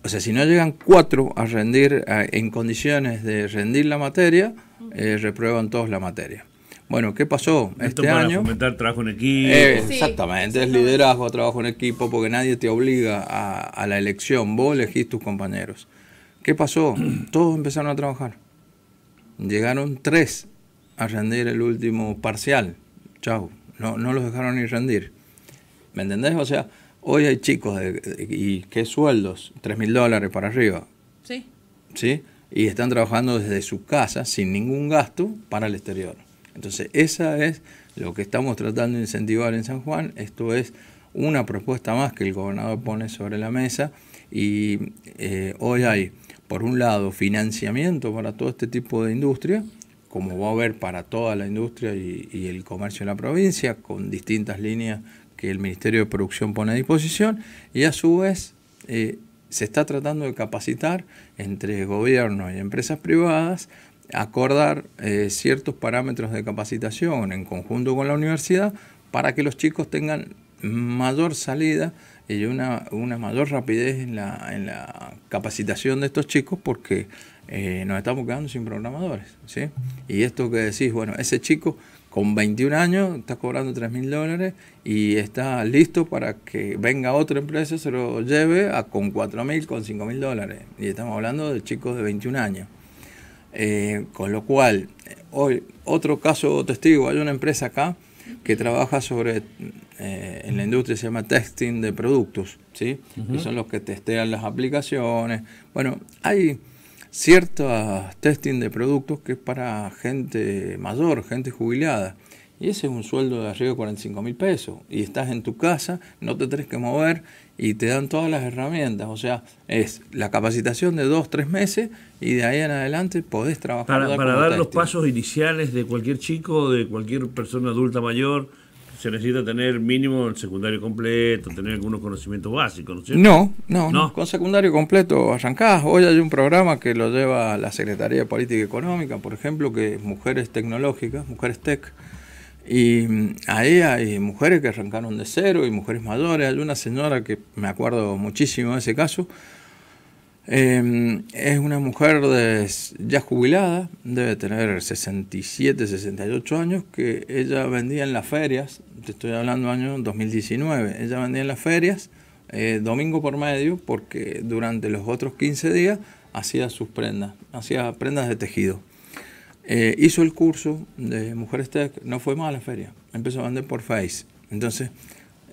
o sea, si no llegan cuatro a rendir en condiciones de rendir la materia, eh, reprueban todos la materia. Bueno, ¿qué pasó Esto este para año? Fomentar trabajo en equipo. Eh, exactamente, es liderazgo, trabajo en equipo, porque nadie te obliga a, la elección, vos elegís tus compañeros. ¿Qué pasó? Todos empezaron a trabajar. Llegaron tres a rendir el último parcial. Chau, no, no los dejaron ni rendir. ¿Me entendés? O sea, Hoy hay chicos y qué sueldos, tres mil dólares para arriba. Sí. ¿Sí? Y están trabajando desde su casa sin ningún gasto para el exterior. Entonces, esa es lo que estamos tratando de incentivar en San Juan. Esto es una propuesta más que el gobernador pone sobre la mesa y eh, hoy hay, por un lado, financiamiento para todo este tipo de industria, como va a haber para toda la industria y, y el comercio en la provincia, con distintas líneas que el Ministerio de Producción pone a disposición y a su vez eh, se está tratando de capacitar entre gobierno y empresas privadas acordar eh, ciertos parámetros de capacitación en conjunto con la universidad para que los chicos tengan mayor salida y una, mayor rapidez en la, en la, capacitación de estos chicos porque eh, nos estamos quedando sin programadores. Y esto que decís, bueno, ese chico con 21 años está cobrando 3 mil dólares y está listo para que venga otra empresa, se lo lleve a, con 4 mil, con 5 mil dólares. Y estamos hablando de chicos de 21 años. Eh, con lo cual, hoy, otro caso testigo, hay una empresa acá que trabaja sobre, eh, en la industria se llama testing de productos, ¿sí? son los que testean las aplicaciones. Bueno, hay ciertos testing de productos que es para gente mayor, gente jubilada. Y ese es un sueldo de arriba de 45 mil pesos. Y estás en tu casa, no te tenés que mover y te dan todas las herramientas. O sea, es la capacitación de dos, tres meses y de ahí en adelante podés trabajar. Para, dar los pasos iniciales de cualquier chico, de cualquier persona adulta mayor, se necesita tener mínimo el secundario completo, tener algunos conocimientos básicos, ¿no es cierto? No, no, con secundario completo arrancás. Hoy hay un programa que lo lleva la Secretaría de Política Económica, por ejemplo, que es Mujeres Tecnológicas, Mujeres Tech. Y mm, ahí hay mujeres que arrancaron de cero y mujeres mayores. Hay una señora que me acuerdo muchísimo de ese caso, Em, es una mujer ya jubilada, debe tener 67, 68 años, que ella vendía en las ferias, te estoy hablando año 2019, ella vendía en las ferias eh, domingo por medio porque durante los otros 15 días hacía sus prendas, hacía prendas de tejido. Eh, hizo el curso de Mujeres Tech, no fue más a la feria, empezó a vender por Face. Entonces,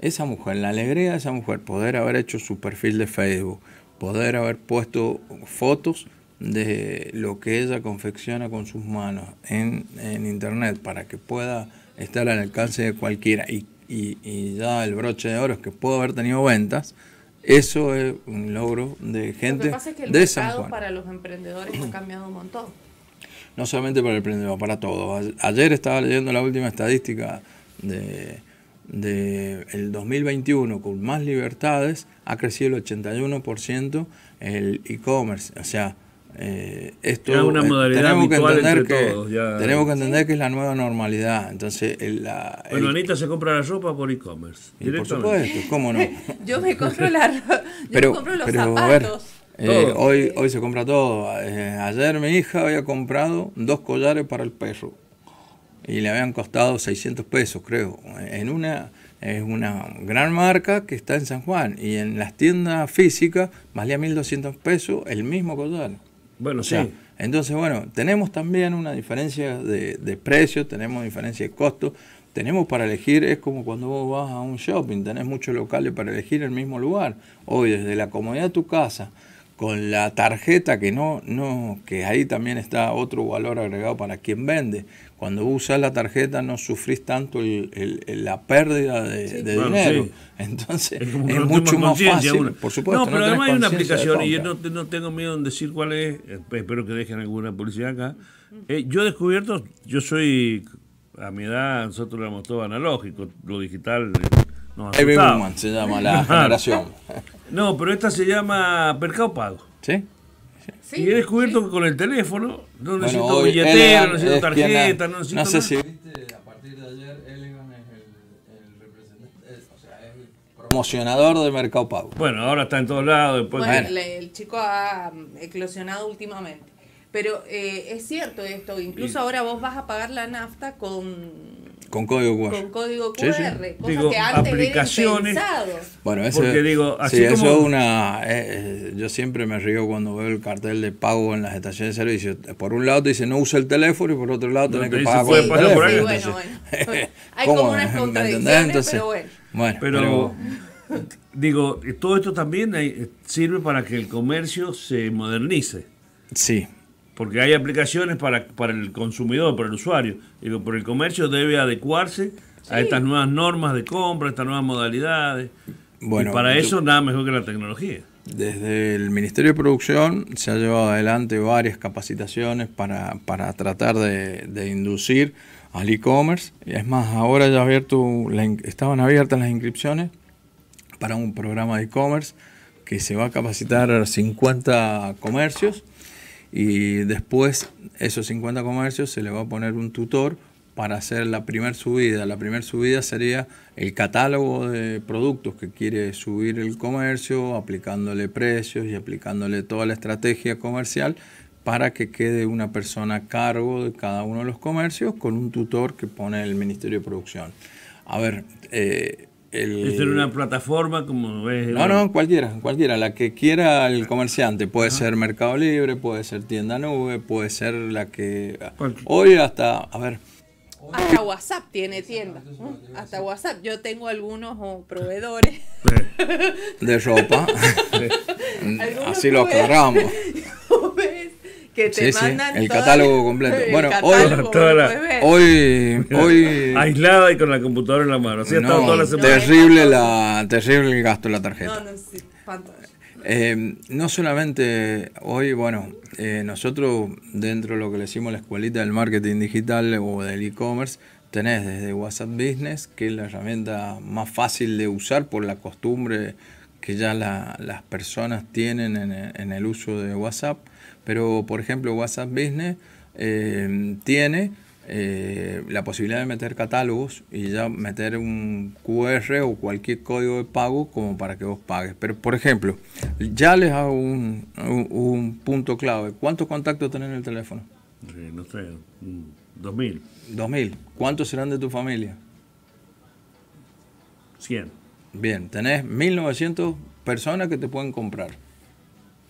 esa mujer, la alegría de esa mujer, poder haber hecho su perfil de Facebook, poder haber puesto fotos de lo que ella confecciona con sus manos en, internet para que pueda estar al alcance de cualquiera y, y, ya el broche de oro es que puedo haber tenido ventas, eso es un logro de gente lo que pasa es que el de para los emprendedores ha cambiado un montón. No solamente para el emprendedor, para todos. Ayer estaba leyendo la última estadística de del 2021 con más libertades ha crecido el 81% el e-commerce. O sea, eh, esto es una eh, modalidad tenemos que entender que tenemos que entender que es la nueva normalidad. Entonces, la, bueno, Anita se compra la ropa por e-commerce. Por supuesto, cómo no. yo me compro la yo compro los zapatos. Eh, hoy, hoy se compra todo. ayer mi hija había comprado dos collares para el perro y le habían costado 600 pesos, creo, en una es una gran marca que está en San Juan y en las tiendas físicas valía 1.200 pesos el mismo collar. Bueno, sí. Entonces, bueno, tenemos también una diferencia de, de, precio, tenemos diferencia de costo, tenemos para elegir, es como cuando vos vas a un shopping, tenés muchos locales para elegir el mismo lugar. Hoy, desde la comodidad de tu casa con la tarjeta que no, no, que ahí también está otro valor agregado para quien vende. Cuando usas la tarjeta no sufrís tanto la pérdida de, dinero. Entonces es, mucho más fácil, No, pero además hay una aplicación y yo no, no, tengo miedo en decir cuál es, espero que dejen alguna publicidad acá. Eh, yo he descubierto, yo soy, a mi edad nosotros éramos todo analógico lo digital no, Woman se llama la generación. No, pero esta se llama Mercado Pago. ¿Sí? Sí, y he descubierto que con el teléfono no necesito billetera, no necesito tarjeta, no necesito. No sé si a partir de ayer, Elegant es el, representante, o sea, es el promocionador de Mercado Pago. Bueno, ahora está en todos lados. Después bueno, el, chico ha mm, eclosionado últimamente. Pero eh, es cierto esto, incluso ahora vos vas a pagar la nafta con con código QR. Cosas que antes aplicaciones. Bueno, porque digo, así eso es una. Eh, eh, yo siempre me río cuando veo el cartel de pago en las estaciones de servicio. Por un lado te dice no usa el teléfono y por otro lado tenés que pagar el teléfono. Hay como unas contradicciones, pero bueno. pero, digo, todo esto también eh, sirve para que el comercio se modernice. Sí porque hay aplicaciones para, para el consumidor, para el usuario. Digo, pero el comercio debe adecuarse a estas nuevas normas de compra, estas nuevas modalidades. Bueno, y para eso nada mejor que la tecnología. Desde el Ministerio de Producción se ha llevado adelante varias capacitaciones para, tratar de, inducir al e-commerce. Es más, ahora ya abierto, estaban abiertas las inscripciones para un programa de e-commerce que se va a capacitar a 50 comercios y después esos 50 comercios se le va a poner un tutor para hacer la primera subida. La primera subida sería el catálogo de productos que quiere subir el comercio, aplicándole precios y aplicándole toda la estrategia comercial para que quede una persona a cargo de cada uno de los comercios con un tutor que pone el Ministerio de Producción. A ver, eh, ¿Es una plataforma como No, eh, no, cualquiera, cualquiera, la que quiera el comerciante. Puede ser Mercado Libre, puede ser Tienda Nube, puede ser la que... Hoy hasta, a ver... Hasta WhatsApp tiene tienda. Hasta WhatsApp. Yo tengo algunos oh, proveedores. De ropa. Así lo aclaramos sí, sí, el catálogo completo. bueno, hoy, hoy, aislada y con la computadora en la mano. Terrible la, terrible el gasto de la tarjeta. No, em, solamente hoy, bueno, eh, nosotros dentro de lo que le decimos la escuelita del marketing digital o del e-commerce, tenés desde WhatsApp Business, que es la herramienta más fácil de usar por la costumbre que ya las personas tienen e-, en el uso de WhatsApp pero, por ejemplo, WhatsApp Business eh, tiene eh, la posibilidad de meter catálogos y ya meter un QR o cualquier código de pago como para que vos pagues. Pero por ejemplo, ya les hago un, punto clave. ¿Cuántos contactos tenés en el teléfono? Eh, no sé, dos mil. Dos mil. ¿Cuántos serán de tu familia? 100. Bien, tenés 1900 personas que te pueden comprar.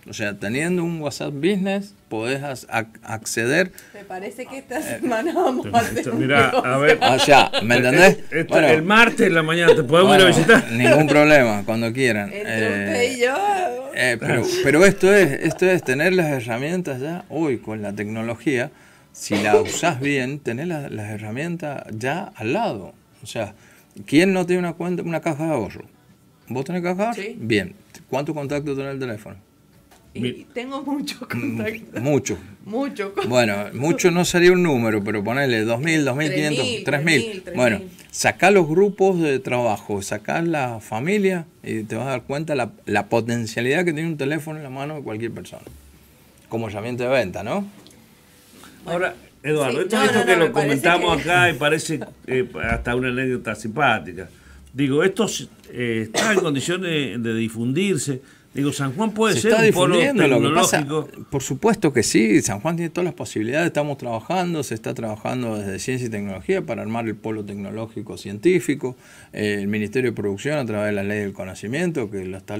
O sea, teniendo un WhatsApp Business, podés acceder. Me parece que esta eh, semana vamos a Mira, a ver. O ¿me entendés? Este, este, el martes en la mañana, ¿te podemos ir a visitar? Ningún problema, cuando quieran. Entre eh, yo. Eh, pero, esto es, esto es tener las herramientas ya hoy con la tecnología. Si la usás bien, tener las, herramientas ya al lado. O sea, ¿quién no tiene una cuenta, una caja de ahorro? ¿Vos tenés caja Sí. Bien. ¿Cuántos contactos tenés el teléfono? Y tengo muchos contactos. Mucho. Mucho. Bueno, mucho no sería un número, pero ponele 2.000, 2.500, 3.000. Bueno, sacá los grupos de trabajo, saca la familia y te vas a dar cuenta la, la potencialidad que tiene un teléfono en la mano de cualquier persona. Como llamamiento de venta, ¿no? Ahora, Eduardo, esto, que lo comentamos acá y parece eh, hasta una anécdota simpática. Digo, esto eh, está en condiciones de difundirse Digo, San Juan puede se ser está lo que pasa, Por supuesto que sí, San Juan tiene todas las posibilidades, estamos trabajando, se está trabajando desde ciencia y tecnología para armar el polo tecnológico científico, eh, el Ministerio de Producción a través de la Ley del Conocimiento, que lo está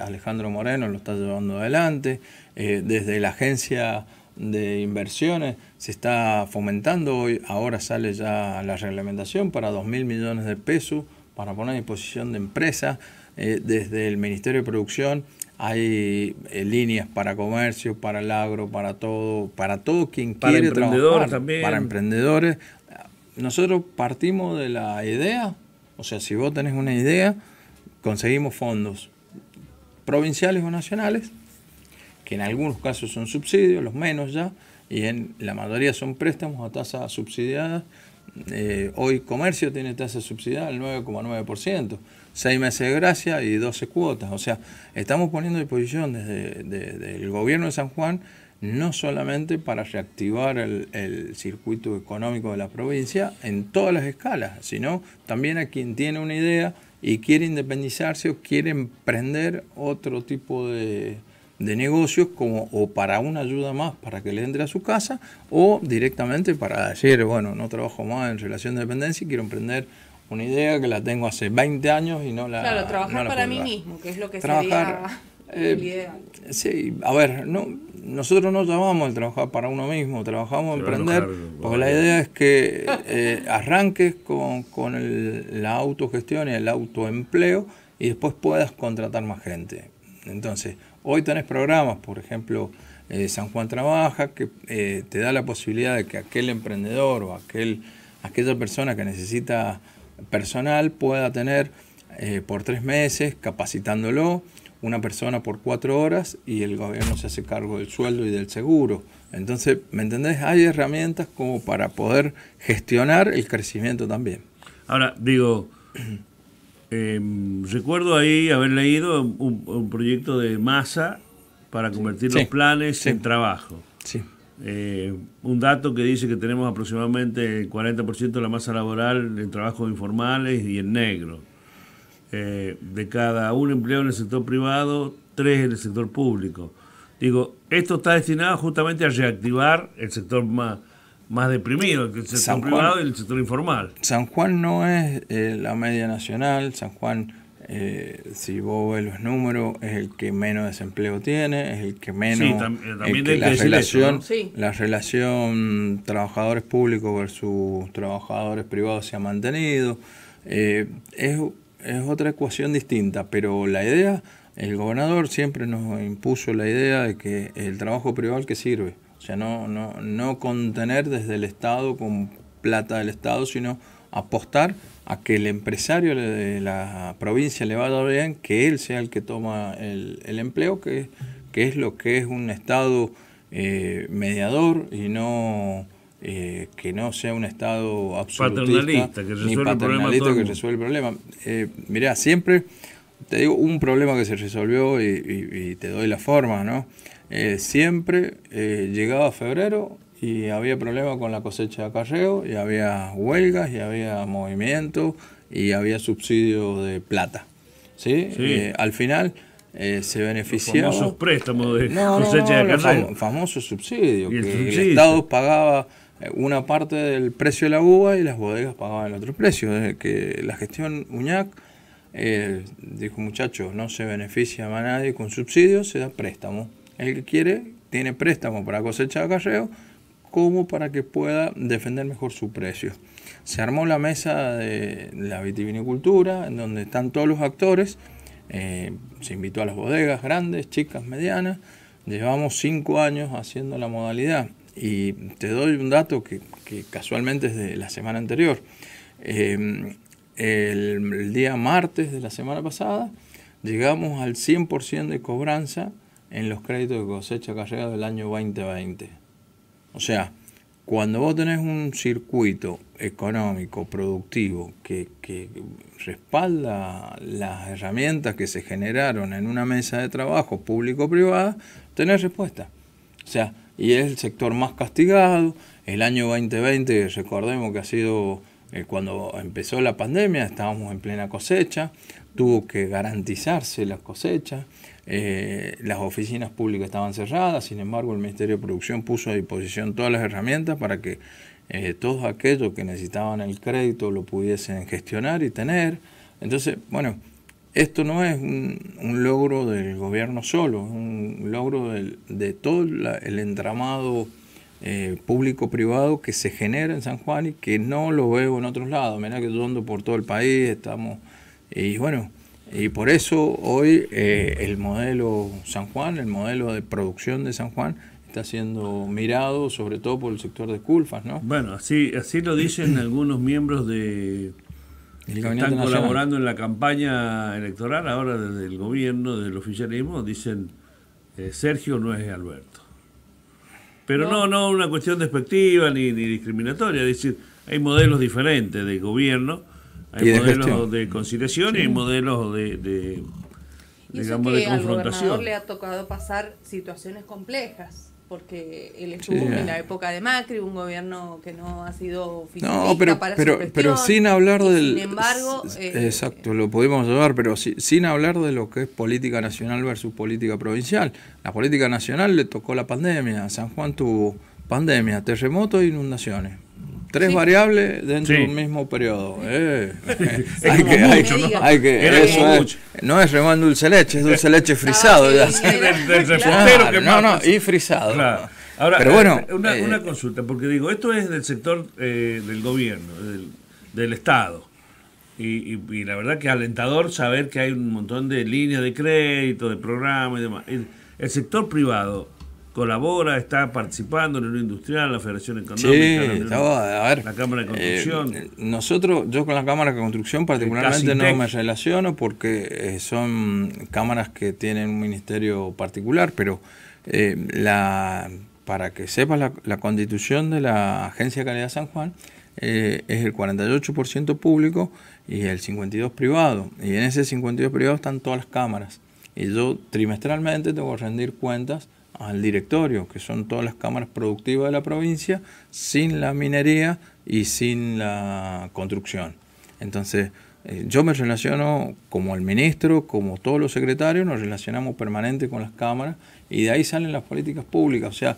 Alejandro Moreno lo está llevando adelante, eh, desde la agencia de inversiones se está fomentando hoy, ahora sale ya la reglamentación para 2.000 millones de pesos para poner a disposición de empresas. Eh, desde el Ministerio de Producción hay eh, líneas para comercio, para el agro, para todo, para todo quien para quiere trabajar, también. para emprendedores. Nosotros partimos de la idea, o sea, si vos tenés una idea, conseguimos fondos provinciales o nacionales, que en algunos casos son subsidios, los menos ya, y en la mayoría son préstamos a tasa subsidiada eh, hoy comercio tiene tasa subsidiada al 9,9% seis meses de gracia y 12 cuotas. O sea, estamos poniendo a disposición desde el gobierno de San Juan no solamente para reactivar el, circuito económico de la provincia en todas las escalas, sino también a quien tiene una idea y quiere independizarse o quiere emprender otro tipo de, negocios como o para una ayuda más para que le entre a su casa o directamente para decir, bueno, no trabajo más en relación de dependencia y quiero emprender una idea que la tengo hace 20 años y no la... Claro, trabajar para mí mismo, que es lo que sería eh, ideal. Sí, a ver, no, nosotros no llamamos el trabajar para uno mismo, trabajamos emprender, porque la idea es que eh, arranques con, la autogestión y el autoempleo y después puedas contratar más gente. Entonces, hoy tenés programas, por ejemplo, eh, San Juan Trabaja, que te da la posibilidad de que aquel emprendedor o aquel, aquella persona que necesita personal pueda tener eh, por tres meses capacitándolo una persona por cuatro horas y el gobierno se hace cargo del sueldo y del seguro. Entonces, ¿me entendés? Hay herramientas como para poder gestionar el crecimiento también. Ahora, digo, em, recuerdo ahí haber leído un, proyecto de masa para convertir los planes en trabajo. Sí. Eh, un dato que dice que tenemos aproximadamente el 40% de la masa laboral en trabajos informales y en negro. Eh, de cada un empleo en el sector privado, tres en el sector público. Digo, esto está destinado justamente a reactivar el sector más, más deprimido, el sector privado y el sector informal. San Juan no es eh, la media nacional, San Juan eh, si vos ves los números, es el que menos desempleo tiene, es el que menos... Eh, también la, relación, la relación trabajadores públicos versus trabajadores privados se ha mantenido. Eh, es, es otra ecuación distinta, pero la idea, el gobernador siempre nos impuso la idea de que el trabajo privado que sirve. O sea, no, no, no contener desde el Estado con plata del Estado, sino apostar a que el empresario de la provincia le va a dar bien que él sea el que toma el, empleo, que, que, es lo que es un Estado eh, mediador y no eh, que no sea un Estado absolutista paternalista, que ni resuelve el problema. Eh, mirá, siempre te digo un problema que se resolvió y, y te doy la forma, ¿no? siempre llegado a febrero y había problemas con la cosecha de acarreo, y había huelgas, y había movimiento, y había subsidio de plata. ¿sí? Eh, al final eh, se beneficiaba... famosos préstamos de cosecha de acarreo. famosos subsidios que el Estado pagaba eh, una parte del precio de la uva y las bodegas pagaban el otro precio. que la gestión UñAC dijo, muchachos, no se beneficia a nadie con subsidios, se da préstamo. El que quiere tiene préstamo para cosecha de acarreo como para que pueda defender mejor su precio. Se armó la mesa de la vitivinicultura, en donde están todos los actores. Eh, se invitó a las bodegas grandes, chicas, medianas. Llevamos cinco años haciendo la modalidad. Y te doy un dato que, casualmente es de la semana anterior. Em, el, día martes de la semana pasada llegamos al 100% de cobranza en los créditos de cosecha cargados del año 2020. O sea, cuando vos tenés un circuito económico, productivo, que, respalda las herramientas que se generaron en una mesa de trabajo público-privada, tenés respuesta. O sea, y es el sector más castigado. El año 2020, recordemos que ha sido eh, cuando empezó la pandemia, estábamos en plena cosecha, tuvo que garantizarse la cosecha eh, las oficinas públicas estaban cerradas, sin embargo el Ministerio de Producción puso a disposición todas las herramientas para que eh, todos aquellos que necesitaban el crédito lo pudiesen gestionar y tener. Entonces, bueno, esto no es un, logro del gobierno solo, es un logro de todo el entramado eh, público-privado que se genera en San Juan y que no lo veo en otros lados. Mira que yo ando por todo el país, estamos... Y bueno, y por eso hoy eh, el modelo San Juan, el modelo de producción de San Juan, está siendo mirado sobre todo por el sector de Culfas, ¿no? Bueno, así, así lo dicen algunos miembros de que están colaborando en la campaña electoral ahora desde el gobierno, del oficialismo, dicen eh, Sergio no es Alberto. Pero no, no, no una cuestión despectiva ni, ni discriminatoria, es decir, hay modelos diferentes de gobierno hay modelos de conciliación y modelos de, de y digamos, de confrontación. Al gobernador le ha tocado pasar situaciones complejas porque él estuvo en la época de Macri, un gobierno que no ha sido no, pero, para pero, sin hablar del embargo eh, exacto lo pudimos llevar, pero sin hablar de lo que es política nacional versus política provincial. La política nacional le tocó la pandemia, San Juan tuvo pandemia, terremotos e inundaciones. Tres variables dentro del de un mismo periodo. Eh. que, ¿no? es, No es remando dulce leche, es dulce leche ah, frisado. no, y frisado. Claro. Ahora, Pero bueno, eh, eh, una, consulta, porque digo, esto es del sector eh, del gobierno, del, Estado. Y, la verdad que es alentador saber que hay un montón de líneas de crédito, de programas y demás. el sector privado, colabora, está participando en la Unión Industrial, la Federación Económica, la, Cámara de eh, Construcción. Eh, nosotros, yo con la Cámara de Construcción particularmente no me relaciono porque eh, son cámaras que tienen un ministerio particular, pero la, para que sepas, la, constitución de la Agencia de Calidad San Juan es el 48% público y el 52% privado. Y en ese 52% privado están todas las cámaras. Y yo trimestralmente tengo que rendir cuentas al directorio, que son todas las cámaras productivas de la provincia, sin la minería y sin la construcción. Entonces, eh, yo me relaciono como el ministro, como todos los secretarios, nos relacionamos permanente con las cámaras y de ahí salen las políticas públicas. O sea,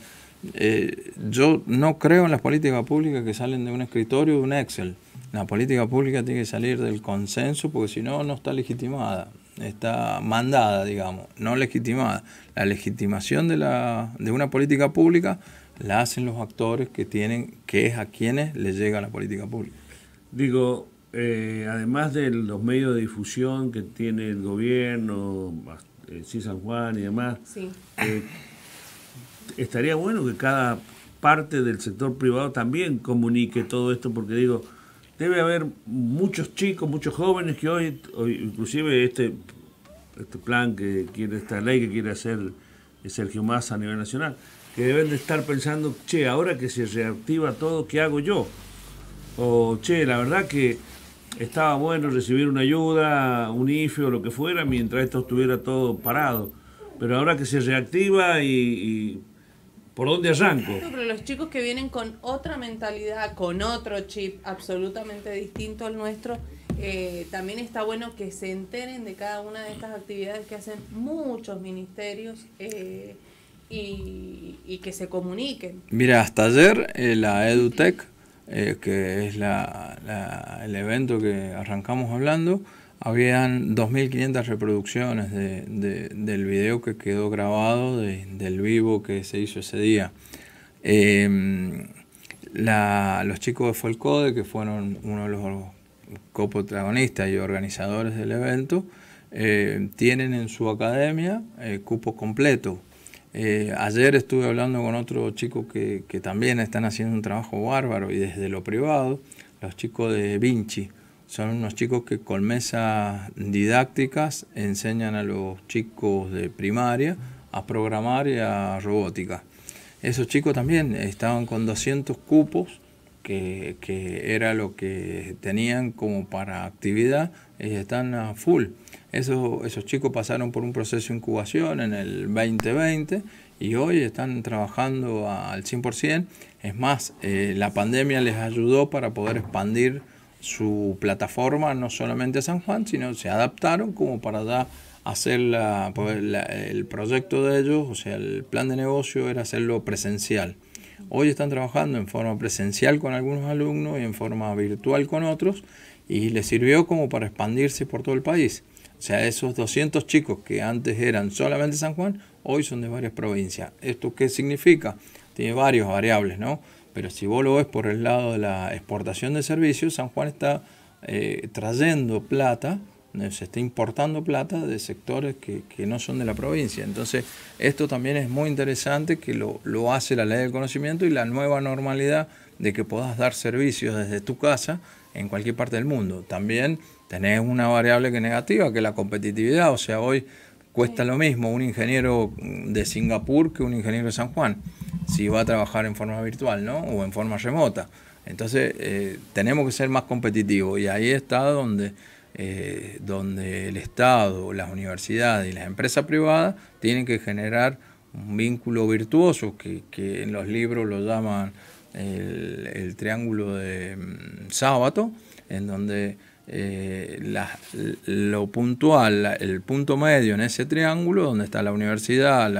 eh, yo no creo en las políticas públicas que salen de un escritorio o de un Excel. La política pública tiene que salir del consenso porque si no, no está legitimada está mandada, digamos, no legitimada. La legitimación de, la, de una política pública la hacen los actores que tienen, que es a quienes les llega la política pública. Digo, eh, además de los medios de difusión que tiene el gobierno, eh, Juan y demás, eh, estaría bueno que cada parte del sector privado también comunique todo esto, porque digo, debe haber muchos chicos, muchos jóvenes que hoy, inclusive este, este plan que quiere, esta ley que quiere hacer Sergio Massa a nivel nacional, que deben de estar pensando, che, ahora que se reactiva todo, ¿qué hago yo? O, che, la verdad que estaba bueno recibir una ayuda, un IFE o lo que fuera, mientras esto estuviera todo parado. Pero ahora que se reactiva y ¿Por dónde arranco? Pero los chicos que vienen con otra mentalidad, con otro chip absolutamente distinto al nuestro, eh, también está bueno que se enteren de cada una de estas actividades que hacen muchos ministerios eh, y, que se comuniquen. Mira, hasta ayer eh, la EduTech, que es el evento que arrancamos hablando, habían 2.500 reproducciones del video que quedó grabado, del vivo que se hizo ese día. Em, los chicos de Folcode, que fueron uno de los coprotagonistas y organizadores del evento, eh, tienen en su academia eh, cupo completo. Eh, ayer estuve hablando con otro chico que, que, también están haciendo un trabajo bárbaro y desde lo privado, los chicos de Vinci, son unos chicos que con mesas didácticas enseñan a los chicos de primaria a programar y a robótica. Esos chicos también estaban con 200 cupos, que, era lo que tenían como para actividad, y están a full. Esos, esos chicos pasaron por un proceso de incubación en el 2020 y hoy están trabajando al 100%. Es más, eh, la pandemia les ayudó para poder expandir su plataforma no solamente a San Juan, sino se adaptaron como para dar hacer pues, la, el proyecto de ellos, o sea, el plan de negocio era hacerlo presencial. Hoy están trabajando en forma presencial con algunos alumnos y en forma virtual con otros y les sirvió como para expandirse por todo el país. O sea, esos 200 chicos que antes eran solamente San Juan, hoy son de varias provincias. ¿Esto qué significa? Tiene varias variables, ¿no? Pero si vos lo ves por el lado de la exportación de servicios, San Juan está eh, trayendo plata, eh, se está importando plata de sectores que, no son de la provincia. Entonces, esto también es muy interesante que lo, hace la ley del conocimiento y la nueva normalidad de que puedas dar servicios desde tu casa en cualquier parte del mundo. También tenés una variable que es negativa, que es la competitividad. O sea, hoy cuesta lo mismo un ingeniero de Singapur que un ingeniero de San Juan, si va a trabajar en forma virtual, ¿no? O en forma remota. Entonces, eh, tenemos que ser más competitivos y ahí está donde, eh, donde el Estado, las universidades y las empresas privadas tienen que generar un vínculo virtuoso que, en los libros lo llaman el, el triángulo de mm, sábado, en donde eh, lo puntual, el punto medio en ese triángulo, donde está la universidad,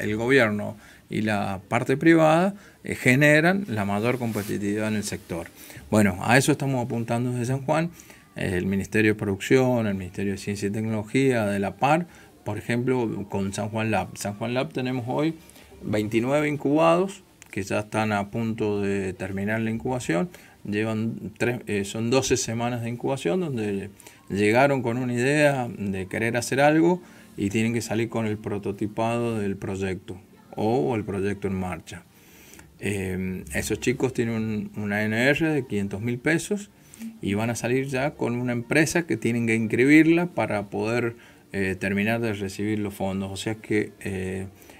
el gobierno y la parte privada, eh, generan la mayor competitividad en el sector. Bueno, a eso estamos apuntando desde San Juan, eh, el Ministerio de Producción, el Ministerio de Ciencia y Tecnología, de la PAR, por ejemplo, con San Juan Lab. San Juan Lab tenemos hoy 29 incubados que ya están a punto de terminar la incubación llevan tres, eh, son 12 semanas de incubación donde llegaron con una idea de querer hacer algo y tienen que salir con el prototipado del proyecto o el proyecto en marcha. Eh, esos chicos tienen una NR de 500 mil pesos y van a salir ya con una empresa que tienen que inscribirla para poder eh, terminar de recibir los fondos. O sea que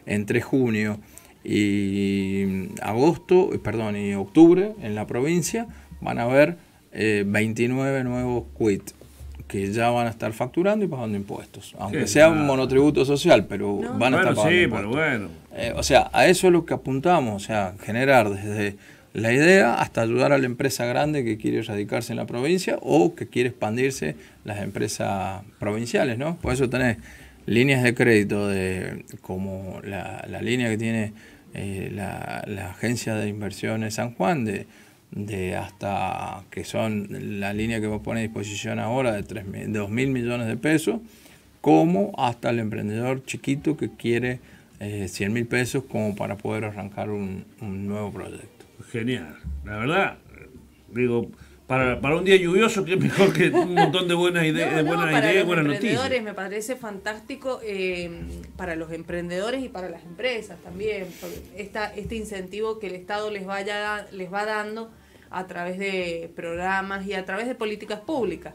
entre junio y agosto, eh, perdón, y octubre en la provincia van a haber 29 eh, nuevos quit que ya van a estar facturando y pagando impuestos, aunque sea un monotributo social, pero van a estar pagando sí, Pero bueno. Eh, o sea, a eso es lo que apuntamos, o sea, generar desde la idea hasta ayudar a la empresa grande que quiere radicarse en la provincia o que quiere expandirse las empresas provinciales, ¿no? Por eso tenés líneas de crédito de como la línea que tiene eh, la, agencia de inversiones San Juan de, hasta que son la línea que vos pone a disposición ahora de 3, 2 mil millones de pesos, como hasta el emprendedor chiquito que quiere eh, 100 mil pesos como para poder arrancar un, un nuevo proyecto. Genial, la verdad, digo, para, para un día lluvioso, que es mejor que un montón de buenas ideas, de buenas ideas, los emprendedores, Me parece fantástico eh, para los emprendedores y para las empresas también. Esta, este incentivo que el Estado les, vaya, les va dando a través de programas y a través de políticas públicas.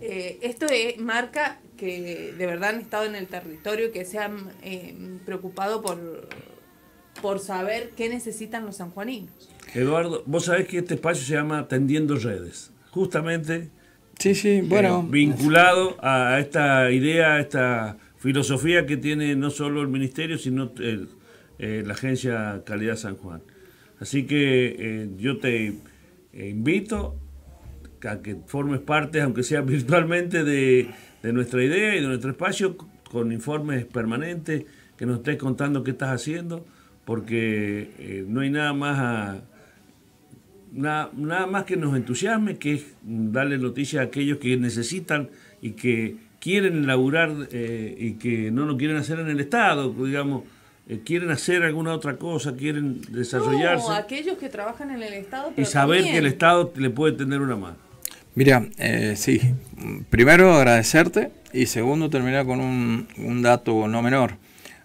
Eh, esto es, marca que de verdad han estado en el territorio, que se han eh, preocupado por, por saber qué necesitan los sanjuaninos. Eduardo, vos sabés que este espacio se llama Tendiendo Redes, justamente sí, sí, eh, bueno. vinculado a esta idea, a esta filosofía que tiene no solo el Ministerio, sino eh, la Agencia Calidad San Juan. Así que eh, yo te invito a que formes parte, aunque sea virtualmente, de, nuestra idea y de nuestro espacio, con informes permanentes, que nos estés contando qué estás haciendo, porque no hay nada más a, nada, más que nos entusiasme, que es darle noticias a aquellos que necesitan y que quieren laburar eh, y que no lo quieren hacer en el Estado, digamos, eh, quieren hacer alguna otra cosa, quieren desarrollarse. aquellos que trabajan en el Estado. y saber que el Estado le puede tener una mano. Mira, eh, sí, primero agradecerte y segundo terminar con un, dato no menor.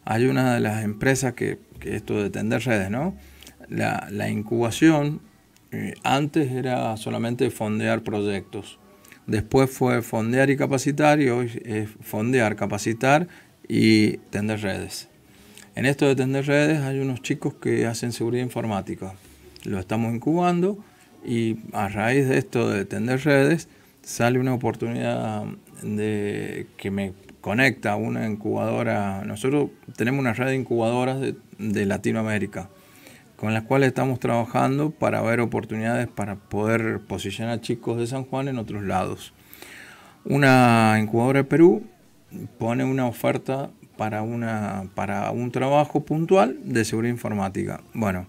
Hay una de las empresas que, que esto de tender redes, ¿no? la incubación eh, antes era solamente fondear proyectos. Después fue fondear y capacitar y hoy es fondear, capacitar y tender redes. En esto de tender redes hay unos chicos que hacen seguridad informática. Lo estamos incubando y a raíz de esto de tender redes sale una oportunidad de que me conecta a una incubadora. Nosotros tenemos una red de incubadoras de Latinoamérica con las cuales estamos trabajando para ver oportunidades para poder posicionar chicos de San Juan en otros lados. Una incubadora de Perú pone una oferta para, un trabajo puntual de seguridad informática. Bueno,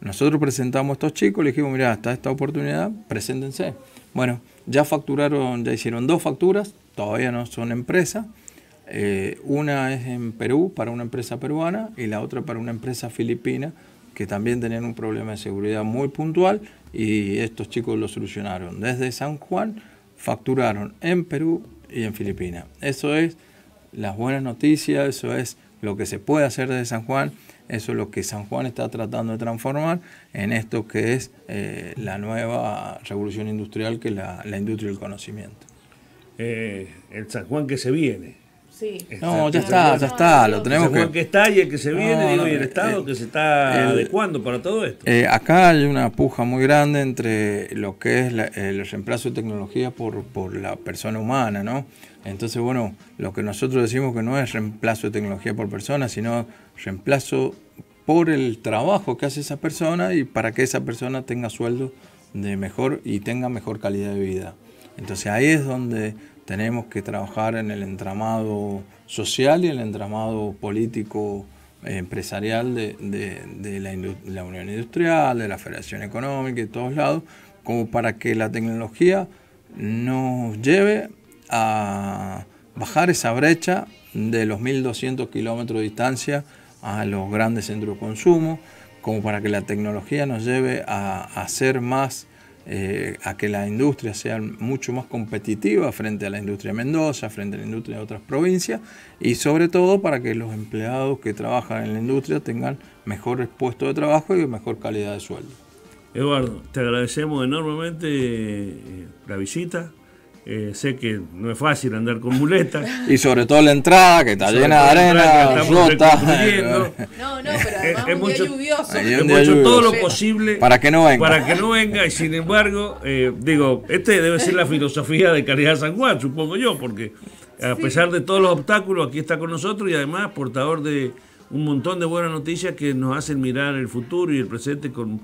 nosotros presentamos a estos chicos, les dijimos, mira, está esta oportunidad, preséntense. Bueno, ya facturaron, ya hicieron dos facturas, todavía no son empresas. Eh, una es en Perú para una empresa peruana y la otra para una empresa filipina que también tenían un problema de seguridad muy puntual y estos chicos lo solucionaron. Desde San Juan facturaron en Perú y en Filipinas. Eso es las buenas noticias, eso es lo que se puede hacer desde San Juan, eso es lo que San Juan está tratando de transformar en esto que es eh, la nueva revolución industrial que es la, industria del conocimiento. Eh, el San Juan que se viene. No, ya está, ya está, lo tenemos que... El que está y el que se viene, y el eh, Estado eh, que se está adecuando para todo esto. Eh, acá hay una puja muy grande entre lo que es el reemplazo de tecnología por, por la persona humana, ¿no? Entonces, bueno, lo que nosotros decimos que no es reemplazo de tecnología por persona, sino reemplazo por el trabajo que hace esa persona y para que esa persona tenga sueldo de mejor y tenga mejor calidad de vida. Entonces ahí es donde tenemos que trabajar en el entramado social y el entramado político eh, empresarial de, la, Unión Industrial, de la Federación Económica y de todos lados, como para que la tecnología nos lleve a bajar esa brecha de los 1.200 kilómetros de distancia a los grandes centros de consumo, como para que la tecnología nos lleve a, hacer más eh, a que la industria sea mucho más competitiva frente a la industria de Mendoza, frente a la industria de otras provincias y sobre todo para que los empleados que trabajan en la industria tengan mejores puestos de trabajo y mejor calidad de sueldo. Eduardo, te agradecemos enormemente eh, la visita, eh, sé que no es fácil andar con muletas. Y sobre todo la entrada, que está llena de arena, flota. No, no, pero es, muy lluvioso. todo lo posible para que no venga. Para que no venga, y sin embargo, eh, digo, este debe ser la filosofía de Caridad San Juan, supongo yo, porque a pesar de todos los obstáculos, aquí está con nosotros y además portador de un montón de buenas noticias que nos hacen mirar el futuro y el presente con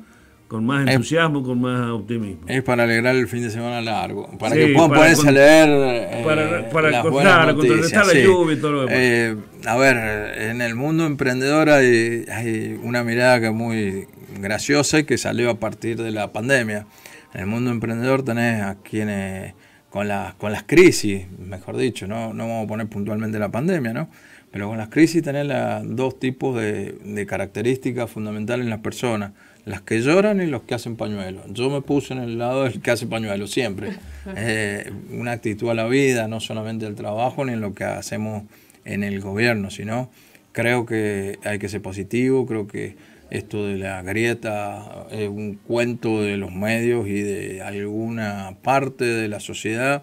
con más entusiasmo, con más optimismo. Es para alegrar el fin de semana largo, para que puedan ponerse a leer. para, eh, para contrarrestar la lluvia y todo lo demás. Eh, a ver, en el mundo emprendedor hay, una mirada que es muy graciosa y que salió a partir de la pandemia. En el mundo emprendedor tenés a quienes con las, con las crisis, mejor dicho, ¿no? no vamos a poner puntualmente la pandemia, ¿no? pero con las crisis tenés dos tipos de, de características fundamentales en las personas las que lloran y los que hacen pañuelos. Yo me puse en el lado del que hace pañuelos siempre. Eh, una actitud a la vida, no solamente al trabajo ni en lo que hacemos en el gobierno, sino creo que hay que ser positivo, creo que esto de la grieta es un cuento de los medios y de alguna parte de la sociedad.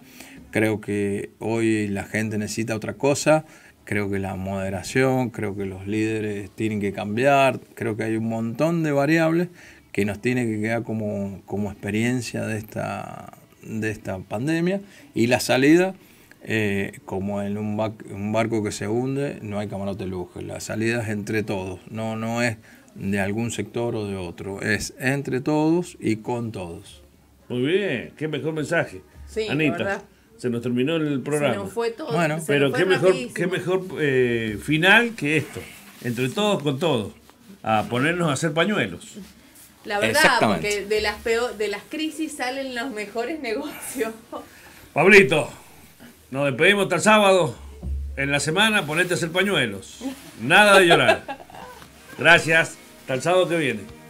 Creo que hoy la gente necesita otra cosa creo que la moderación, creo que los líderes tienen que cambiar, creo que hay un montón de variables que nos tiene que quedar como, como experiencia de esta, de esta pandemia y la salida. Eh, como en un, barco que se hunde, no hay camarote lujo. La salida es entre todos, no, no es de algún sector o de otro, es entre todos y con todos. Muy bien, qué mejor mensaje. Anita. Se nos terminó el programa. Se nos fue todo. Bueno, pero qué mejor, qué eh, mejor, final que esto. Entre todos con todos. A ponernos a hacer pañuelos. La verdad, porque de las, de las crisis salen los mejores negocios. Pablito, nos despedimos hasta el sábado. En la semana ponete a hacer pañuelos. Nada de llorar. Gracias. Hasta el sábado que viene.